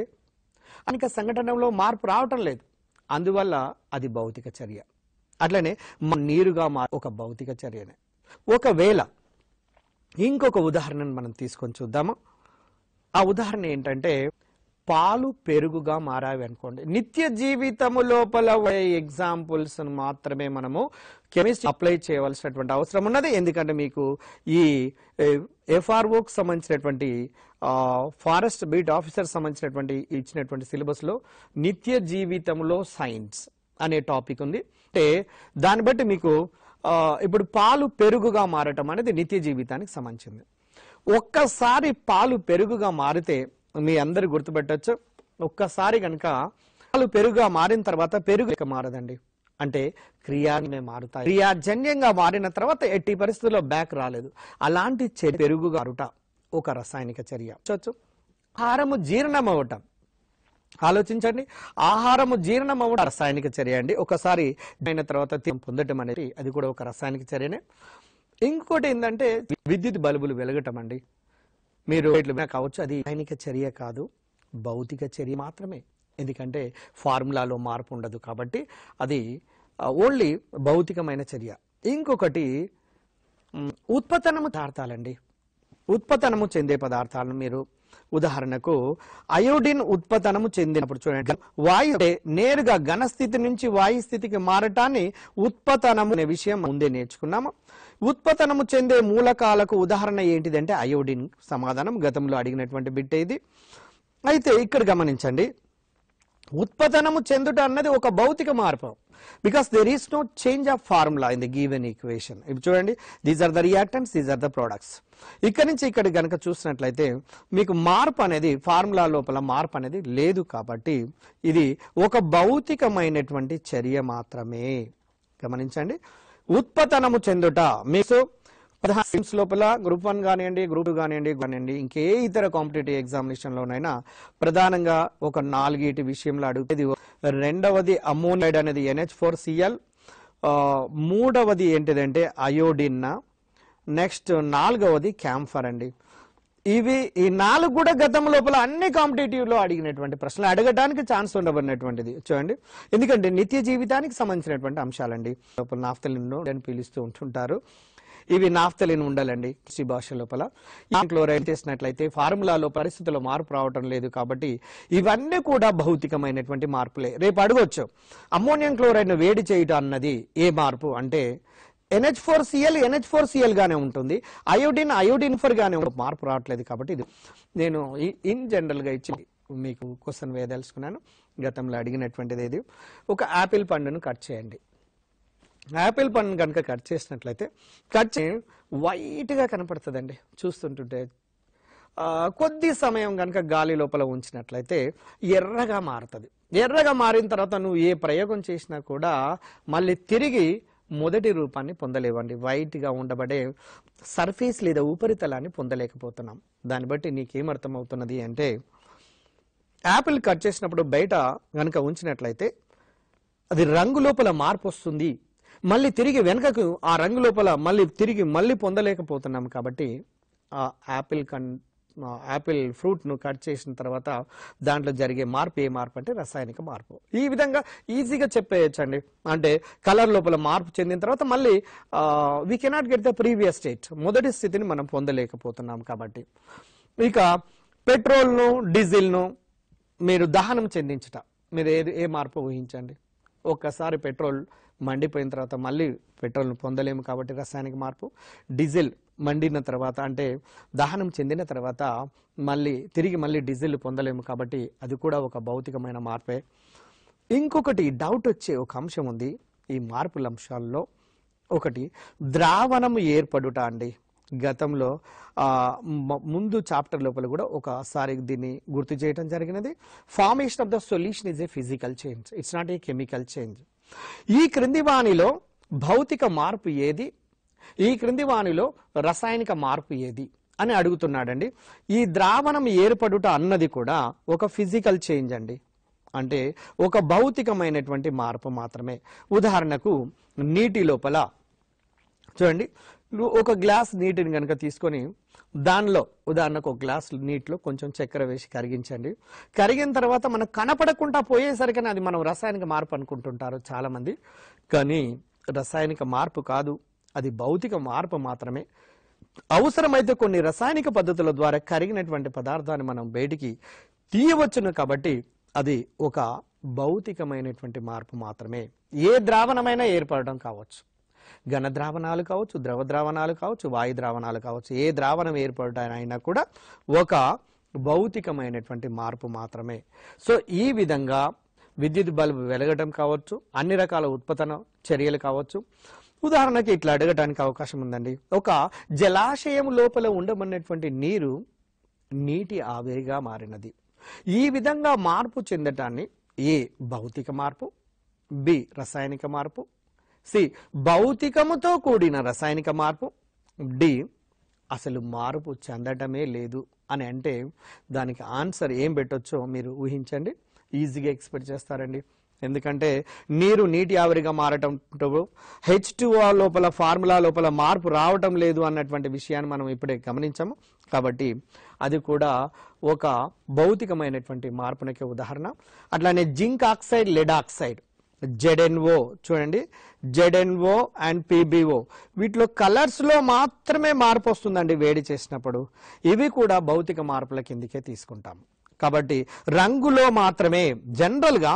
అనిక సంఘటనలో మార్పు రావటం లేదు అందువల్ల అది భౌతిక చర్య అట్లనే నీరుగా మా ఒక భౌతిక చర్యనే ఒకవేళ ఇంకొక ఉదాహరణను మనం తీసుకొని చూద్దాము ఆ ఉదాహరణ ఏంటంటే పాలు పెరుగుగా మారావి అనుకోండి నిత్య జీవితము లోపల ఎగ్జాంపుల్స్ మాత్రమే మనము కెమిస్ట్రీ అప్లై చేయవలసినటువంటి అవసరం ఉన్నది ఎందుకంటే మీకు ఈ ఎఫ్ఆర్ఓకి సంబంధించినటువంటి ఫారెస్ట్ బీట్ ఆఫీసర్ సంబంధించినటువంటి ఇచ్చినటువంటి సిలబస్లో నిత్య జీవితంలో సైన్స్ అనే టాపిక్ ఉంది అంటే దాన్ని బట్టి మీకు ఇప్పుడు పాలు పెరుగుగా మారటం అనేది నిత్య జీవితానికి సంబంధించింది ఒక్కసారి పాలు పెరుగుగా మారితే మీ అందరు గుర్తుపెట్టచ్చు ఒక్కసారి కనుక పాలు పెరుగుగా మారిన తర్వాత పెరుగు మారదండి అంటే క్రియాజన్యమే మారుతాయి క్రియాజన్యంగా మారిన తర్వాత ఎట్టి పరిస్థితుల్లో బ్యాక్ రాలేదు అలాంటి పెరుగుగా అరుట ఒక రసాయనిక చర్య ఆహారము జీర్ణం అవటం ఆలోచించండి ఆహారము జీర్ణం అవ్వడం రసాయనిక చర్య అండి ఒకసారి అయిన తర్వాత పొందటం అనేది అది కూడా ఒక రసాయనిక చర్యనే ఇంకోటి ఏంటంటే విద్యుత్ బల్బులు వెలగటం అండి మీరు కావచ్చు అది రసాయనిక చర్య కాదు భౌతిక చర్య మాత్రమే ఎందుకంటే ఫార్ములాలో మార్పు ఉండదు కాబట్టి అది ఓన్లీ భౌతికమైన చర్య ఇంకొకటి ఉత్పతనము పదార్థాలండి ఉత్పతనము చెందే పదార్థాలను మీరు ఉదాహరణకు అయోడిన్ ఉత్పతనము చెందినప్పుడు చూడండి వాయు నేరుగా ఘనస్థితి నుంచి వాయు స్థితికి మారటాన్ని ఉత్పతనము అనే విషయం ముందే నేర్చుకున్నాము ఉత్పతనము చెందే మూలకాలకు ఉదాహరణ ఏంటిదంటే అయోడిన్ సమాధానం గతంలో అడిగినటువంటి బిట్ట ఇది అయితే ఇక్కడ గమనించండి ఉత్పతనము చెందుట అన్నది ఒక భౌతిక మార్పు because there is no change of formula in the given equation ఇప్పుడు చూడండి these are the reactants these are the products ఇక్కడ నుంచి ఇక్కడ కనుక చూసినట్లయితే మీకు మార్పు అనేది ఫార్ములా లోపల మార్పు అనేది లేదు కాబట్టి ఇది ఒక భౌతికమైనటువంటి చర్య మాత్రమే గమనించండి ఉత్పతనము చెందుట మీకు సిమ్స్ లోపల గ్రూప్ వన్ కానివ్వండి గ్రూప్ టూ కానివ్వండి కానివ్వండి ఇంకే ఇతర కాంపిటేటివ్ ఎగ్జామినేషన్లోనైనా ప్రధానంగా ఒక నాలుగేటి విషయంలో అడిగేది రెండవది అమోనైడ్ అనేది ఎన్హెచ్ ఫోర్ సిఎల్ మూడవది ఏంటిదంటే అయోడిన్న నెక్స్ట్ నాలుగవది క్యాంఫర్ అండి ఇవి ఈ నాలుగు కూడా గతం లోపల అన్ని కాంపిటేటివ్లో అడిగినటువంటి ప్రశ్నలు అడగడానికి ఛాన్స్ ఉండబడినటువంటిది చూడండి ఎందుకంటే నిత్య జీవితానికి సంబంధించినటువంటి అంశాలండి లోపల నాఫ్తలిన్ను పిలుస్తూ ఉంటుంటారు ఇవి నాఫ్తలిన్ ఉండాలండి కృషి భాష లోపల క్లోరైడ్ చేసినట్లయితే ఫార్ములాలో పరిస్థితుల్లో మార్పు రావడం లేదు కాబట్టి ఇవన్నీ కూడా భౌతికమైనటువంటి మార్పులే రేపు అడగొచ్చు అమ్మోనియం ను వేడి చేయటం అన్నది ఏ మార్పు అంటే NH four CL NH four CL గానే ఉంటుంది అయోడిన్ అయోడిన్ ఫోర్ గానే మార్పు రావట్లేదు కాబట్టి ఇది నేను ఇన్ జనరల్ గా ఇచ్చి మీకు క్వశ్చన్ వేయదలుచుకున్నాను గతంలో అడిగినటువంటిది ఇది ఒక ఆపిల్ పండును కట్ చేయండి యాపిల్ పండును కనుక కట్ చేసినట్లయితే కట్ చే వైట్గా కనపడుతుందండి చూస్తుంటుంటే కొద్ది సమయం కనుక గాలి లోపల ఉంచినట్లయితే ఎర్రగా మారుతుంది ఎర్రగా మారిన తర్వాత నువ్వు ఏ ప్రయోగం చేసినా కూడా మళ్ళీ తిరిగి మొదటి రూపాన్ని పొందలేవండి వైట్గా ఉండబడే సర్ఫేస్ లేదా ఉపరితలాన్ని పొందలేకపోతున్నాం దాన్ని బట్టి నీకేమర్థమవుతున్నది అంటే యాపిల్ కట్ చేసినప్పుడు బయట కనుక ఉంచినట్లయితే అది రంగు లోపల మార్పు వస్తుంది మళ్ళీ తిరిగి వెనకకు ఆ రంగు లోపల మళ్ళీ తిరిగి మళ్ళీ పొందలేకపోతున్నాం కాబట్టి ఆ యాపిల్ కన్ యాపిల్ ఫ్రూట్ను కట్ చేసిన తర్వాత దాంట్లో జరిగే మార్పు ఏ మార్పు అంటే రసాయనిక మార్పు ఈ విధంగా ఈజీగా చెప్పేయచ్చండి అంటే కలర్ లోపల మార్పు చెందిన తర్వాత మళ్ళీ we cannot get the previous state మొదటి స్థితిని మనం పొందలేకపోతున్నాం కాబట్టి ఇక పెట్రోల్ను డీజిల్ను మీరు దహనం చెందించట మీరు ఏ ఏ మార్పు ఊహించండి ఒక్కసారి పెట్రోల్ మండిపోయిన తర్వాత మళ్ళీ పెట్రోల్ను పొందలేము కాబట్టి రసాయనిక మార్పు డీజిల్ మండిన తర్వాత అంటే దహనం చెందిన తర్వాత మళ్ళీ తిరిగి మళ్ళీ డీజిల్ పొందలేము కాబట్టి అది కూడా ఒక భౌతికమైన మార్పే ఇంకొకటి డౌట్ వచ్చే ఒక అంశం ఉంది ఈ మార్పుల అంశాల్లో ఒకటి ద్రావణం ఏర్పడుట అండి గతంలో ముందు చాప్టర్ లోపల కూడా ఒకసారి దీన్ని గుర్తు చేయడం జరిగినది formation of the solution is a physical change it's not a chemical change ఈ క్రింది వాణిలో భౌతిక మార్పు ఏది ఈ క్రింది వాణిలో రసాయనిక మార్పు ఏది అని అడుగుతున్నాడండి ఈ ద్రావణం ఏర్పడుట అన్నది కూడా ఒక ఫిజికల్ చేంజ్ అండి అంటే ఒక భౌతికమైనటువంటి మార్పు మాత్రమే ఉదాహరణకు నీటి లోపల చూడండి ఒక గ్లాస్ నీటిని కనుక తీసుకొని దానిలో ఉదాహరణకు ఒక గ్లాస్ నీటిలో కొంచెం చక్కెర వేసి కరిగించండి కరిగిన తర్వాత మనకు కనపడకుండా పోయేసరికి అది మనం రసాయనిక మార్పు అనుకుంటుంటారు చాలామంది కానీ రసాయనిక మార్పు కాదు అది భౌతిక మార్పు మాత్రమే అవసరమైతే కొన్ని రసాయనిక పద్ధతుల ద్వారా కరిగినటువంటి పదార్థాన్ని మనం బయటికి తీయవచ్చును కాబట్టి అది ఒక భౌతికమైనటువంటి మార్పు మాత్రమే ఏ ద్రావణమైనా ఏర్పడడం కావచ్చు ఘన ద్రావణాలు కావచ్చు ద్రవ ద్రావణాలు కావచ్చు వాయు ద్రావణాలు కావచ్చు ఏ ద్రావణం ఏర్పడటానైనా కూడా ఒక భౌతికమైనటువంటి మార్పు మాత్రమే సో ఈ విధంగా విద్యుత్ బల్బు వెలగటం కావచ్చు అన్ని రకాల ఉత్పతన చర్యలు కావచ్చు ఉదాహరణకి ఇట్లా అడగటానికి అవకాశం ఉందండి ఒక జలాశయం లోపల ఉండమన్నటువంటి నీరు నీటి ఆవిరిగా మారినది ఈ విధంగా మార్పు చెందటాన్ని ఏ భౌతిక మార్పు బి రసాయనిక మార్పు సి భౌతికముతో కూడిన రసాయనిక మార్పు డి అసలు మార్పు చెందటమే లేదు అని అంటే దానికి ఆన్సర్ ఏం పెట్టొచ్చో మీరు ఊహించండి ఈజీగా ఎక్స్పెక్ట్ చేస్తారండి ఎందుకంటే నీరు నీటి ఆవిరిగా మారటం హెచ్ లోపల ఫార్ములా లోపల మార్పు రావటం లేదు అన్నటువంటి విషయాన్ని మనం ఇప్పుడే గమనించాము కాబట్టి అది కూడా ఒక భౌతికమైనటువంటి మార్పునకే ఉదాహరణ అట్లానే zinc oxide lead oxide ZnO చూడండి జెడ్ఎన్ఓ అండ్ పీబీఓ వీటిలో కలర్స్లో మాత్రమే మార్పు వస్తుందండి వేడి చేసినప్పుడు ఇవి కూడా భౌతిక మార్పుల కిందికే తీసుకుంటాం కాబట్టి రంగులో మాత్రమే జనరల్గా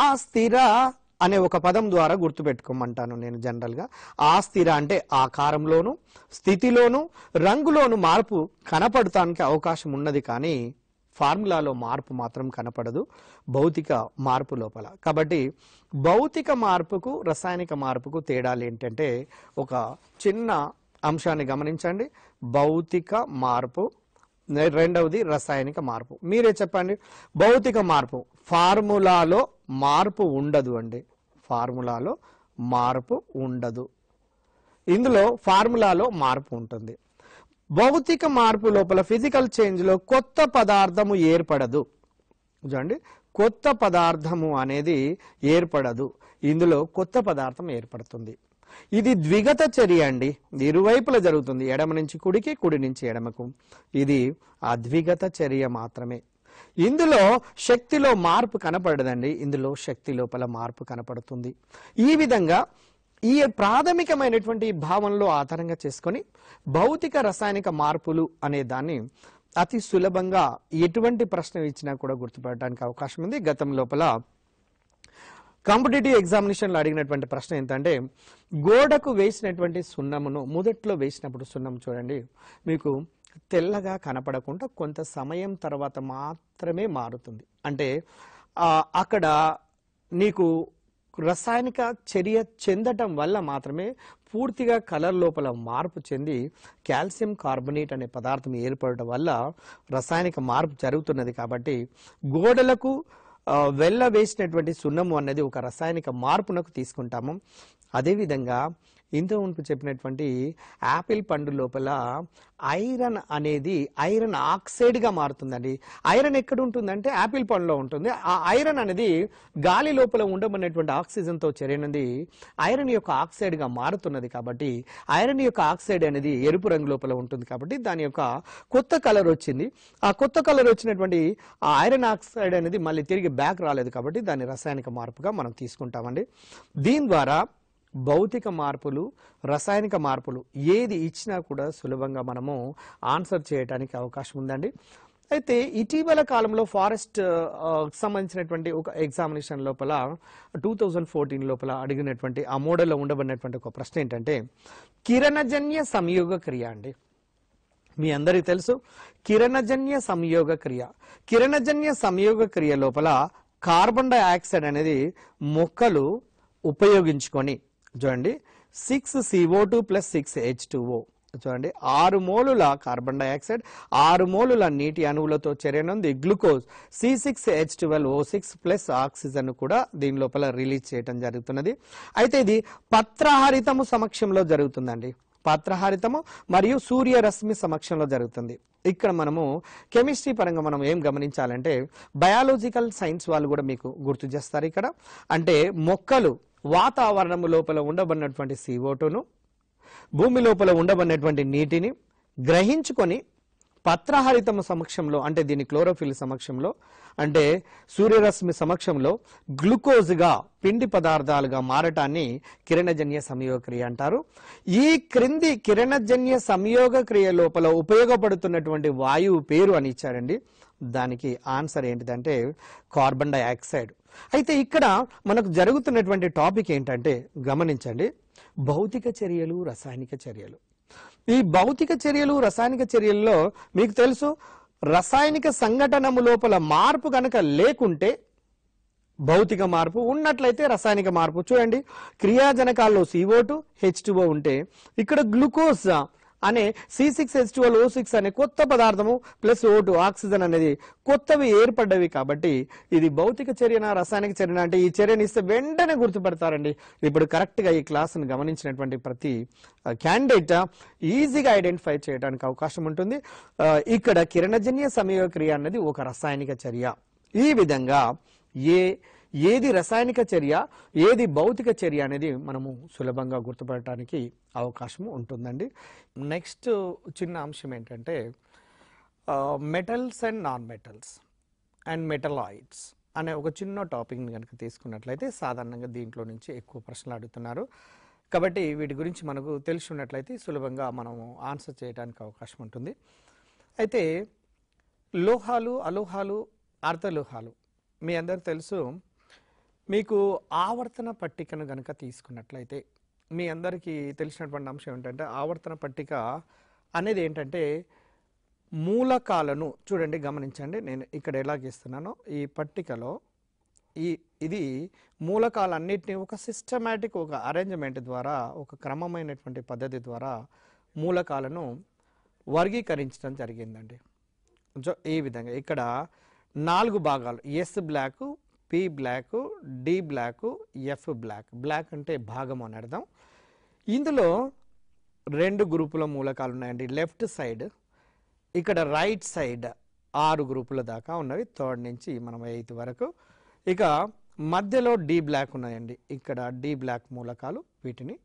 ఆ స్థిర అనే ఒక పదం ద్వారా గుర్తుపెట్టుకోమంటాను నేను జనరల్గా ఆ స్థిర అంటే ఆకారంలోను స్థితిలోను రంగులోను మార్పు కనపడటానికి అవకాశం ఉన్నది కానీ ఫార్ములాలో మార్పు మాత్రం కనపడదు భౌతిక మార్పు లోపల కాబట్టి భౌతిక మార్పుకు రసాయనిక మార్పుకు తేడాలు ఏంటంటే ఒక చిన్న అంశాన్ని గమనించండి భౌతిక మార్పు రెండవది రసాయనిక మార్పు మీరే చెప్పండి భౌతిక మార్పు ఫార్ములాలో మార్పు ఉండదు అండి ఫార్ములాలో మార్పు ఉండదు ఇందులో ఫార్ములాలో మార్పు ఉంటుంది భౌతిక మార్పు లోపల ఫిజికల్ చేంజ్లో కొత్త పదార్థము ఏర్పడదు చూడండి కొత్త పదార్థము అనేది ఏర్పడదు ఇందులో కొత్త పదార్థం ఏర్పడుతుంది ఇది ద్విగత చర్య అండి ఇరువైపులా జరుగుతుంది ఎడమ నుంచి కుడికి కుడి నుంచి ఎడమకు ఇది అద్విగత చర్య మాత్రమే ఇందులో శక్తిలో మార్పు కనపడదండి ఇందులో శక్తి లోపల మార్పు కనపడుతుంది ఈ విధంగా ఈ ప్రాథమికమైనటువంటి భావనలో ఆధారంగా చేసుకొని భౌతిక రసాయనిక మార్పులు అనే దాన్ని అతి సులభంగా ఎటువంటి ప్రశ్న ఇచ్చినా కూడా గుర్తుపెట్టడానికి అవకాశం ఉంది గతం లోపల కాంపిటేటివ్ ఎగ్జామినేషన్లో అడిగినటువంటి ప్రశ్న ఏంటంటే గోడకు వేసినటువంటి సున్నమును మొదట్లో వేసినప్పుడు సున్నం చూడండి మీకు తెల్లగా కనపడకుండా కొంత సమయం తర్వాత మాత్రమే మారుతుంది అంటే అక్కడ నీకు రసాయనిక చర్య చెందటం వల్ల మాత్రమే పూర్తిగా కలర్ లోపల మార్పు చెంది కాల్షియం కార్బోనేట్ అనే పదార్థం ఏర్పడటం వల్ల రసాయనిక మార్పు జరుగుతున్నది కాబట్టి గోడలకు వెళ్ళ వేసినటువంటి సున్నము అనేది ఒక రసాయనిక మార్పునకు తీసుకుంటాము అదేవిధంగా ఇంతకు ముందు చెప్పినటువంటి యాపిల్ పండు లోపల ఐరన్ అనేది ఐరన్ ఆక్సైడ్గా మారుతుందండి ఐరన్ ఎక్కడ ఉంటుందంటే యాపిల్ పండులో ఉంటుంది ఆ ఐరన్ అనేది గాలి లోపల ఉండమనేటువంటి ఆక్సిజన్తో చేరినది ఐరన్ యొక్క ఆక్సైడ్గా మారుతున్నది కాబట్టి ఐరన్ యొక్క ఆక్సైడ్ అనేది ఎరుపు రంగు లోపల ఉంటుంది కాబట్టి దాని యొక్క కొత్త కలర్ వచ్చింది ఆ కొత్త కలర్ వచ్చినటువంటి ఆ ఐరన్ ఆక్సైడ్ అనేది మళ్ళీ తిరిగి బ్యాక్ రాలేదు కాబట్టి దాని రసాయనిక మార్పుగా మనం తీసుకుంటామండి దీని ద్వారా భౌతిక మార్పులు రసాయనిక మార్పులు ఏది ఇచ్చినా కూడా సులభంగా మనము ఆన్సర్ చేయడానికి అవకాశం ఉందండి అయితే ఇటీవల కాలంలో ఫారెస్ట్ సంబంధించినటువంటి ఒక ఎగ్జామినేషన్ లోపల టూ థౌజండ్ ఫోర్టీన్ లోపల అడిగినటువంటి ఆ మోడల్లో ఉండబడినటువంటి ఒక ప్రశ్న ఏంటంటే కిరణజన్య సంయోగ క్రియ అండి మీ అందరికీ తెలుసు కిరణజన్య సంయోగ క్రియ కిరణజన్య సంయోగ క్రియ లోపల కార్బన్ డైఆక్సైడ్ అనేది మొక్కలు ఉపయోగించుకొని చూడండి six CO two plus six H two O చూడండి ఆరు మోలుల కార్బన్ డైఆక్సైడ్ ఆరు మోలుల నీటి అణువులతో చర్యనుంది glucose C six H twelve O six plus oxygen కూడా దీని లోపల రిలీజ్ చేయడం జరుగుతున్నది అయితే ఇది పత్రహారితము సమక్షంలో జరుగుతుందండి పత్రహారితము మరియు సూర్యరశ్మి సమక్షంలో జరుగుతుంది ఇక్కడ మనము కెమిస్ట్రీ పరంగా మనం ఏం గమనించాలంటే బయాలజికల్ సైన్స్ వాళ్ళు కూడా మీకు గుర్తు చేస్తారు ఇక్కడ అంటే మొక్కలు వాతావరణము లోపల ఉండబడినటువంటి సివోటును భూమి లోపల ఉండబడినటువంటి నీటిని గ్రహించుకొని పత్రహరితం సమక్షంలో అంటే దీని క్లోరోఫిల్ సమక్షంలో అంటే సూర్యరశ్మి సమక్షంలో గ్లూకోజ్గా పిండి పదార్థాలుగా మారటాన్ని కిరణజన్య సంయోగక్రియ అంటారు ఈ క్రింది కిరణజన్య క్రియ లోపల ఉపయోగపడుతున్నటువంటి వాయువు పేరు అని ఇచ్చారండి దానికి ఆన్సర్ ఏంటిదంటే కార్బన్ డైఆక్సైడ్ అయితే ఇక్కడ మనకు జరుగుతున్నటువంటి టాపిక్ ఏంటంటే గమనించండి భౌతిక చర్యలు రసాయనిక చర్యలు ఈ భౌతిక చర్యలు రసాయనిక చర్యల్లో మీకు తెలుసు రసాయనిక సంఘటనము లోపల మార్పు కనుక లేకుంటే భౌతిక మార్పు ఉన్నట్లయితే రసాయనిక మార్పు చూడండి క్రియాజనకాల్లో సిఓ టూ హెచ్ ఉంటే ఇక్కడ గ్లూకోజ్ అనే C six H twelve O six అనే కొత్త పదార్థము ప్లస్ ఓ టూ ఆక్సిజన్ అనేది కొత్తవి ఏర్పడ్డవి కాబట్టి ఇది భౌతిక చర్యన రసాయనిక చర్యన అంటే ఈ చర్యని ఇస్తే వెంటనే గుర్తుపడతారండి ఇప్పుడు కరెక్ట్గా ఈ క్లాస్ను గమనించినటువంటి ప్రతి క్యాండిడేట్ ఈజీగా ఐడెంటిఫై చేయడానికి అవకాశం ఉంటుంది ఇక్కడ కిరణజన్య సమయక్రియ అన్నది ఒక రసాయనిక చర్య ఈ విధంగా ఏ ఏది రసాయనిక చర్య ఏది భౌతిక చర్య అనేది మనము సులభంగా గుర్తుపడటానికి అవకాశం ఉంటుందండి నెక్స్ట్ చిన్న అంశం ఏంటంటే metals and non metals and metalloids అనే ఒక చిన్న టాపిక్ని కనుక తీసుకున్నట్లయితే సాధారణంగా దీంట్లో నుంచి ఎక్కువ ప్రశ్నలు అడుగుతున్నారు కాబట్టి వీటి గురించి మనకు తెలిసి ఉన్నట్లయితే సులభంగా మనము ఆన్సర్ చేయడానికి అవకాశం ఉంటుంది అయితే లోహాలు అలోహాలు అర్ధలోహాలు మీ అందరు తెలుసు మీకు ఆవర్తన పట్టికను గనక తీసుకున్నట్లయితే మీ అందరికీ తెలిసినటువంటి అంశం ఏంటంటే ఆవర్తన పట్టిక అనేది ఏంటంటే మూలకాలను చూడండి గమనించండి నేను ఇక్కడ ఎలా గీస్తున్నానో ఈ పట్టికలో ఈ ఇది మూలకాలన్నింటినీ ఒక సిస్టమేటిక్ ఒక అరేంజ్మెంట్ ద్వారా ఒక క్రమమైనటువంటి పద్ధతి ద్వారా మూలకాలను వర్గీకరించడం జరిగిందండి ఈ విధంగా ఇక్కడ నాలుగు భాగాలు S block P block D block F block block అంటే భాగం అని అర్థం ఇందులో రెండు గ్రూపుల మూలకాలు ఉన్నాయండి లెఫ్ట్ సైడ్ ఇక్కడ రైట్ సైడ్ ఆరు గ్రూపుల దాకా ఉన్నవి థర్డ్ నుంచి మనం ఎయిత్ వరకు ఇక మధ్యలో డి బ్లాక్ ఉన్నాయండి ఇక్కడ డి బ్లాక్ మూలకాలు వీటిని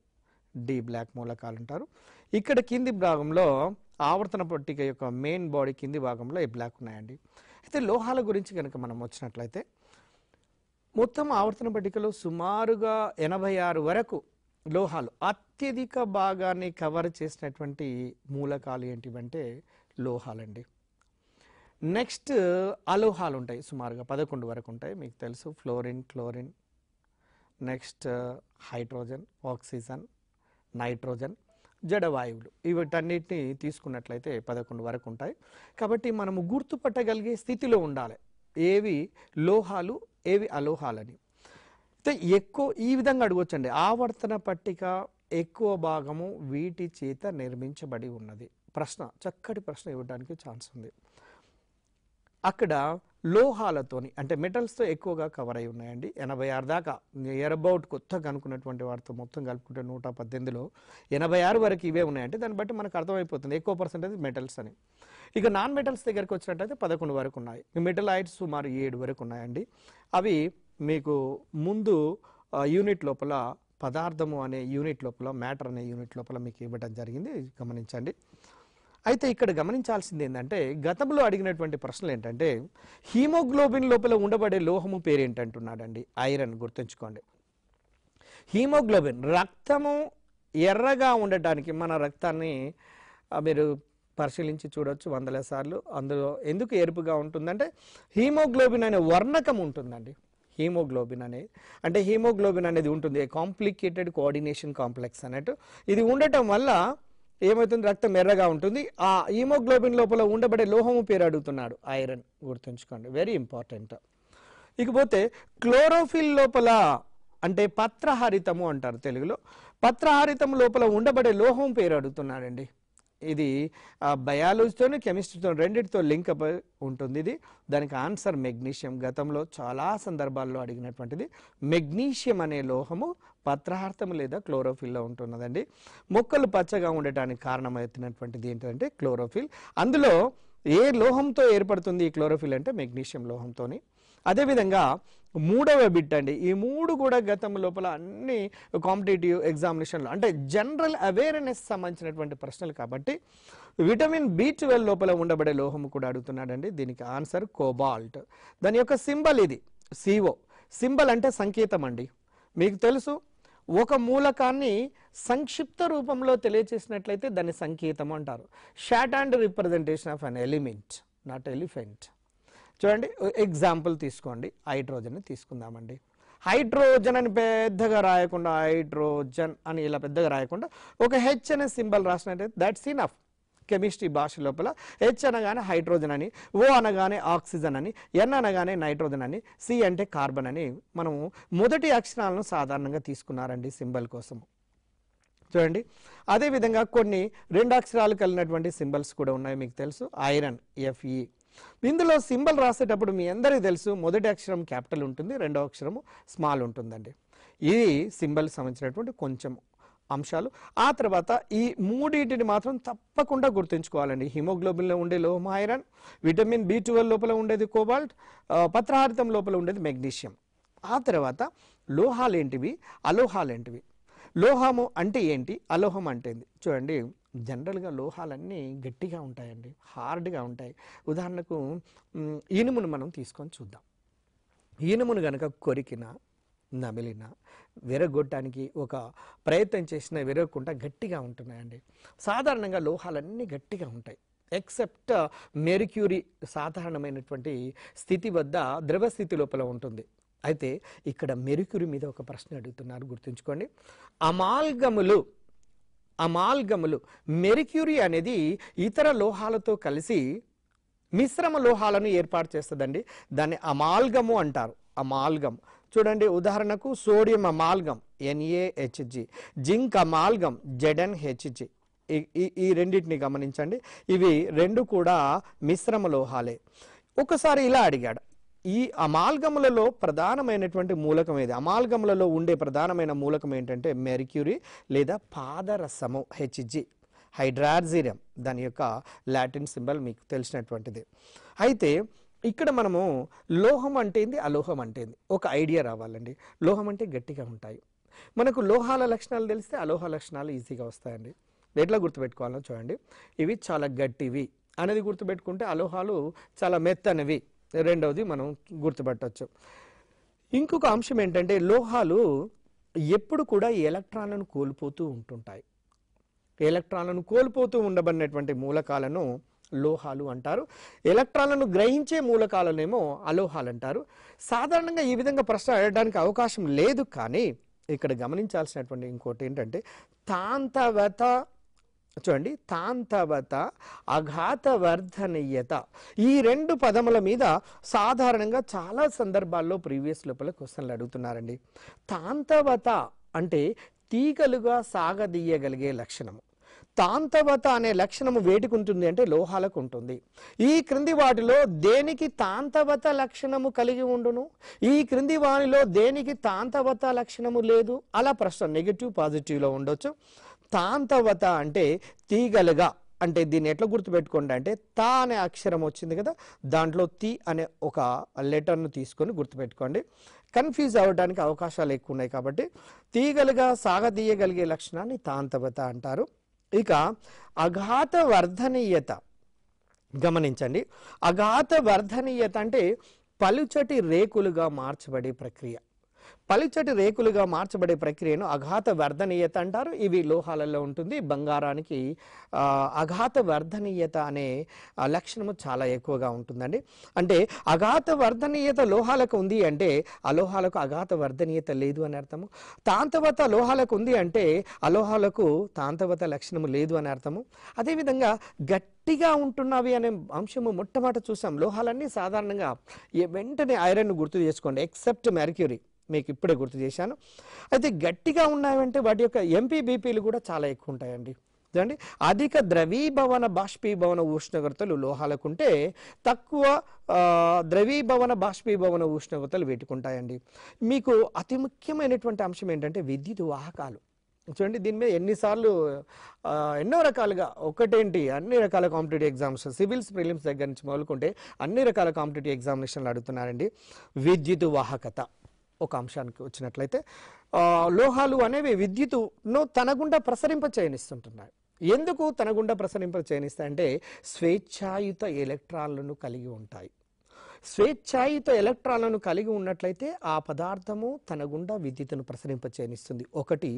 డి బ్లాక్ మూలకాలు అంటారు ఇక్కడ కింది భాగంలో ఆవర్తన పట్టిక యొక్క మెయిన్ బాడీ కింది భాగంలో ఈ బ్లాక్ ఉన్నాయండి అయితే లోహాల గురించి కనుక మనం వచ్చినట్లయితే మొత్తం ఆవర్తన పట్టికలో సుమారుగా ఎనభై ఆరు వరకు లోహాలు అత్యధిక భాగాన్ని కవర్ చేసినటువంటి మూలకాలు ఏంటివంటే లోహాలండి నెక్స్ట్ అలోహాలు ఉంటాయి సుమారుగా పదకొండు వరకు ఉంటాయి మీకు తెలుసు fluorine chlorine next hydrogen oxygen nitrogen జడవాయువులు వీటన్నిటిని తీసుకున్నట్లయితే పదకొండు వరకు ఉంటాయి కాబట్టి మనము గుర్తుపట్టగలిగే స్థితిలో ఉండాలి ఏవి లోహాలు ఏవి అలోహాలని అయితే ఎక్కువ ఈ విధంగా అడగొచ్చండి ఆవర్తన పట్టిక ఎక్కువ భాగము వీటి చేత నిర్మించబడి ఉన్నది ప్రశ్న చక్కటి ప్రశ్న ఇవ్వడానికి ఛాన్స్ ఉంది అక్కడ లోహాలతోని అంటే మెటల్స్తో ఎక్కువగా కవర్ అయి ఉన్నాయండి ఎనభై ఆరు దాకా ఇయర్ అబౌట్ కొత్తగా కనుక్కున్నటువంటి వాటితో మొత్తం కలుపుకుంటే నూట పద్దెనిమిదిలో ఎనభై ఆరు వరకు ఇవే ఉన్నాయంటే దాన్ని బట్టి మనకు అర్థమైపోతుంది ఎక్కువ పర్సెంటేజ్ మెటల్స్ అని ఇక నాన్ మెటల్స్ దగ్గరకు వచ్చినట్టయితే పదకొండు వరకు ఉన్నాయి మెటలైట్స్ సుమారు ఏడు వరకు ఉన్నాయండి అవి మీకు ముందు యూనిట్ లోపల పదార్థము అనే యూనిట్ లోపల మ్యాటర్ అనే యూనిట్ లోపల మీకు ఇవ్వడం జరిగింది గమనించండి అయితే ఇక్కడ గమనించాల్సింది ఏంటంటే గతంలో అడిగినటువంటి ప్రశ్నలు ఏంటంటే హీమోగ్లోబిన్ లోపల ఉండబడే లోహము ఏంటంటున్నాడండి ఐరన్ గుర్తుంచుకోండి హీమోగ్లోబిన్ రక్తము ఎర్రగా ఉండటానికి మన రక్తాన్ని మీరు పరిశీలించి చూడవచ్చు వందల సార్లు అందులో ఎందుకు ఎరుపుగా ఉంటుందంటే హీమోగ్లోబిన్ అనే వర్ణకం ఉంటుందండి హీమోగ్లోబిన్ అనేది అంటే హీమోగ్లోబిన్ అనేది ఉంటుంది కాంప్లికేటెడ్ కోఆర్డినేషన్ కాంప్లెక్స్ అన్నట్టు ఇది ఉండటం వల్ల ఏమవుతుంది రక్తం ఎర్రగా ఉంటుంది ఆ హీమోగ్లోబిన్ లోపల ఉండబడే లోహము పేరు అడుగుతున్నాడు ఐరన్ గుర్తుంచుకోండి వెరీ ఇంపార్టెంట్ ఇకపోతే క్లోరోఫిల్ లోపల అంటే పత్రహారితము అంటారు తెలుగులో పత్రహారితం లోపల ఉండబడే లోహం పేరు అడుగుతున్నాడండి ఇది బయాలజీతోనే కెమిస్ట్రీతో రెండింటితో లింక్ అప్ ఉంటుంది ఇది దానికి ఆన్సర్ మెగ్నీషియం గతంలో చాలా సందర్భాల్లో అడిగినటువంటిది మెగ్నీషియం అనే లోహము పత్రార్థము లేదా క్లోరోఫిల్లో ఉంటున్నదండి మొక్కలు పచ్చగా ఉండటానికి కారణమవుతున్నటువంటిది ఏంటంటే క్లోరోఫిల్ అందులో ఏ లోహంతో ఏర్పడుతుంది ఈ క్లోరోఫిల్ అంటే మెగ్నీషియం లోహంతోని అదేవిధంగా మూడవ బిట్ అండి ఈ మూడు కూడా గతం లోపల అన్ని కాంపిటేటివ్ ఎగ్జామినేషన్లు అంటే జనరల్ అవేర్నెస్ సంబంధించినటువంటి ప్రశ్నలు కాబట్టి విటమిన్ బి ట్వెల్వ్ లోపల ఉండబడే లోహం కూడా అడుగుతున్నాడండి దీనికి ఆన్సర్ కోబాల్ట్ దాని యొక్క సింబల్ ఇది సిఓ సింబల్ అంటే సంకేతం అండి మీకు తెలుసు ఒక మూలకాన్ని సంక్షిప్త రూపంలో తెలియచేసినట్లయితే దాన్ని సంకేతం అంటారు shorthand representation of an element not elephant చూడండి ఎగ్జాంపుల్ తీసుకోండి హైడ్రోజన్ తీసుకుందామండి హైడ్రోజన్ అని పెద్దగా రాయకుండా హైడ్రోజన్ అని ఇలా పెద్దగా రాయకుండా ఒక హెచ్ అనే సింబల్ రాసినట్టయితే దట్స్ ఇనఫ్ కెమిస్ట్రీ భాష లోపల హెచ్ అనగానే హైడ్రోజన్ అని ఓ అనగానే ఆక్సిజన్ అని ఎన్ అనగానే నైట్రోజన్ అని సి అంటే కార్బన్ అని మనము మొదటి అక్షరాలను సాధారణంగా తీసుకున్నారండి సింబల్ కోసము చూడండి అదేవిధంగా కొన్ని రెండు అక్షరాలు కలిగినటువంటి సింబల్స్ కూడా ఉన్నాయి మీకు తెలుసు ఐరన్ ఎఫ్ఈ ఇందులో సింబల్ రాసేటప్పుడు మీ అందరికీ తెలుసు మొదటి అక్షరం క్యాపిటల్ ఉంటుంది రెండో అక్షరము స్మాల్ ఉంటుందండి ఇది సింబల్ సంబంధించినటువంటి కొంచెం అంశాలు ఆ తర్వాత ఈ మూడింటిని మాత్రం తప్పకుండా గుర్తుంచుకోవాలండి హిమోగ్లోబిన్లో ఉండే లోహం ఐరన్ విటమిన్ బి ట్వెల్వ్ లోపల ఉండేది కోబాల్ట్ పత్రహారితం లోపల ఉండేది మెగ్నీషియం ఆ తర్వాత లోహాలు ఏంటివి అలోహాలు ఏంటివి లోహము అంటే ఏంటి అలోహం అంటే చూడండి జనరల్గా లోహాలన్నీ గట్టిగా ఉంటాయండి హార్డ్గా ఉంటాయి ఉదాహరణకు ఇనుమును మనం తీసుకొని చూద్దాం ఇనుమును గనక కొరికిన నమిలిన విరగొట్టడానికి ఒక ప్రయత్నం చేసిన విరగకుండా గట్టిగా ఉంటున్నాయండి సాధారణంగా లోహాలన్నీ గట్టిగా ఉంటాయి ఎక్సెప్ట్ మెరిక్యూరీ సాధారణమైనటువంటి స్థితి వద్ద ద్రవస్థితి లోపల ఉంటుంది అయితే ఇక్కడ మెరుకురి మీద ఒక ప్రశ్న అడుగుతున్నారు గుర్తుంచుకోండి అమాల్గములు అమాల్గములు మెరిక్యూరీ అనేది ఇతర లోహాలతో కలిసి మిశ్రమ లోహాలను ఏర్పాటు చేస్తుందండి దాన్ని అమాల్గము అంటారు అమాల్గం చూడండి ఉదాహరణకు sodium amalgam NaHg zinc amalgam Zn Hg ఈ రెండింటిని గమనించండి ఇవి రెండు కూడా మిశ్రమ లోహాలే ఒకసారి ఇలా అడిగాడు ఈ అమాల్గములలో ప్రధానమైనటువంటి మూలకం ఏది అమాల్గములలో ఉండే ప్రధానమైన మూలకం ఏంటంటే మెరిక్యూరీ లేదా పాదరసము హెచ్జి హైడ్రాజీరియం దాని యొక్క లాటిన్ సింబల్ మీకు తెలిసినటువంటిది అయితే ఇక్కడ మనము లోహం అంటే ఏంది అలోహం అంటే ఏంది ఒక ఐడియా రావాలండి లోహం అంటే గట్టిగా ఉంటాయి మనకు లోహాల లక్షణాలు తెలిస్తే అలోహ లక్షణాలు ఈజీగా వస్తాయండి ఎట్లా గుర్తుపెట్టుకోవాలో చూడండి ఇవి చాలా గట్టివి అనేది గుర్తుపెట్టుకుంటే అలోహాలు చాలా మెత్తనివి రెండవది మనం గుర్తుపట్టచ్చు ఇంకొక అంశం ఏంటంటే లోహాలు ఎప్పుడు కూడా ఎలక్ట్రాన్లను కోల్పోతూ ఉంటుంటాయి ఎలక్ట్రాన్లను కోల్పోతూ ఉండబడినటువంటి మూలకాలను లోహాలు అంటారు ఎలక్ట్రాన్లను గ్రహించే మూలకాలనేమో అలోహాలు అంటారు సాధారణంగా ఈ విధంగా ప్రశ్న అడగడానికి అవకాశం లేదు కానీ ఇక్కడ గమనించాల్సినటువంటి ఇంకోటి ఏంటంటే తాంతవత చూడండి తాంతవత అఘాతవర్ధనీయత ఈ రెండు పదముల మీద సాధారణంగా చాలా సందర్భాల్లో ప్రీవియస్ లోపల క్వశ్చన్లు అడుగుతున్నారండి తాంతవత అంటే తీగలుగా సాగదీయగలిగే లక్షణము తాంతవత అనే లక్షణము వేటికి ఉంటుంది అంటే లోహాలకు ఉంటుంది ఈ క్రింది వాటిలో దేనికి తాంతవత లక్షణము కలిగి ఉండును ఈ క్రింది వాటిలో దేనికి తాంతవత లక్షణము లేదు అలా ప్రశ్న నెగిటివ్ పాజిటివ్లో ఉండొచ్చు తాంతవత అంటే తీగలుగా అంటే దీన్ని ఎట్లా గుర్తుపెట్టుకోండి అంటే తా అనే అక్షరం వచ్చింది కదా దాంట్లో తి అనే ఒక లెటర్ను తీసుకొని గుర్తుపెట్టుకోండి కన్ఫ్యూజ్ అవ్వడానికి అవకాశాలు ఎక్కువ ఉన్నాయి కాబట్టి తీగలుగా సాగదీయగలిగే లక్షణాన్ని తాంతవత అంటారు ఇక అఘాత వర్ధనీయత గమనించండి అఘాత వర్ధనీయత అంటే పలుచటి రేకులుగా మార్చబడే ప్రక్రియ పలుచటి రేకులుగా మార్చబడే ప్రక్రియను అఘాత వర్ధనీయత అంటారు ఇవి లోహాలలో ఉంటుంది బంగారానికి అఘాత వర్ధనీయత అనే లక్షణము చాలా ఎక్కువగా ఉంటుందండి అంటే అఘాత వర్ధనీయత లోహాలకు ఉంది అంటే ఆ లోహాలకు అఘాత వర్ధనీయత లేదు అని అర్థము తాంతవత లోహాలకు ఉంది అంటే అలోహాలకు తాంతవత లక్షణము లేదు అని అర్థము అదేవిధంగా గట్టిగా ఉంటున్నవి అనే అంశము మొట్టమొదట చూసాం లోహాలన్నీ సాధారణంగా వెంటనే ఐరన్ను గుర్తు చేసుకోండి ఎక్సెప్ట్ మెర్క్యూరీ మీకు ఇప్పుడే గుర్తు చేశాను అయితే గట్టిగా ఉన్నాయంటే వాటి యొక్క ఎంపీబీపీలు కూడా చాలా ఎక్కువ ఉంటాయండి చూడండి అధిక ద్రవీభవన బాష్పీభవన ఉష్ణోగ్రతలు లోహాలకుంటే తక్కువ ద్రవీభవన బాష్పీభవన ఉష్ణోగ్రతలు పెట్టుకుంటాయండి మీకు అతి ముఖ్యమైనటువంటి అంశం ఏంటంటే విద్యుత్ వాహకాలు చూడండి దీని మీద ఎన్నిసార్లు ఎన్నో రకాలుగా ఒకటేంటి అన్ని రకాల కాంపిటేటివ్ ఎగ్జామ్స్ సివిల్స్ ప్రిలిమ్స్ దగ్గర నుంచి మొదలుకుంటే అన్ని రకాల కాంపిటేటివ్ ఎగ్జామినేషన్లు అడుగుతున్నారండి విద్యుత్ వాహకత ఒక అంశానికి వచ్చినట్లయితే లోహాలు అనేవి విద్యుత్తును తన గుండా ప్రసరింప చేయనిస్తుంటున్నాయి ఎందుకు తన గుండా ప్రసరింప చేయనిస్తాయంటే స్వేచ్ఛాయుత ఎలక్ట్రాన్లను కలిగి ఉంటాయి స్వేచ్ఛాయుత ఎలక్ట్రాన్లను కలిగి ఉన్నట్లయితే ఆ పదార్థము తన గుండా విద్యుత్తును ప్రసరింపచేనిస్తుంది ఒకటి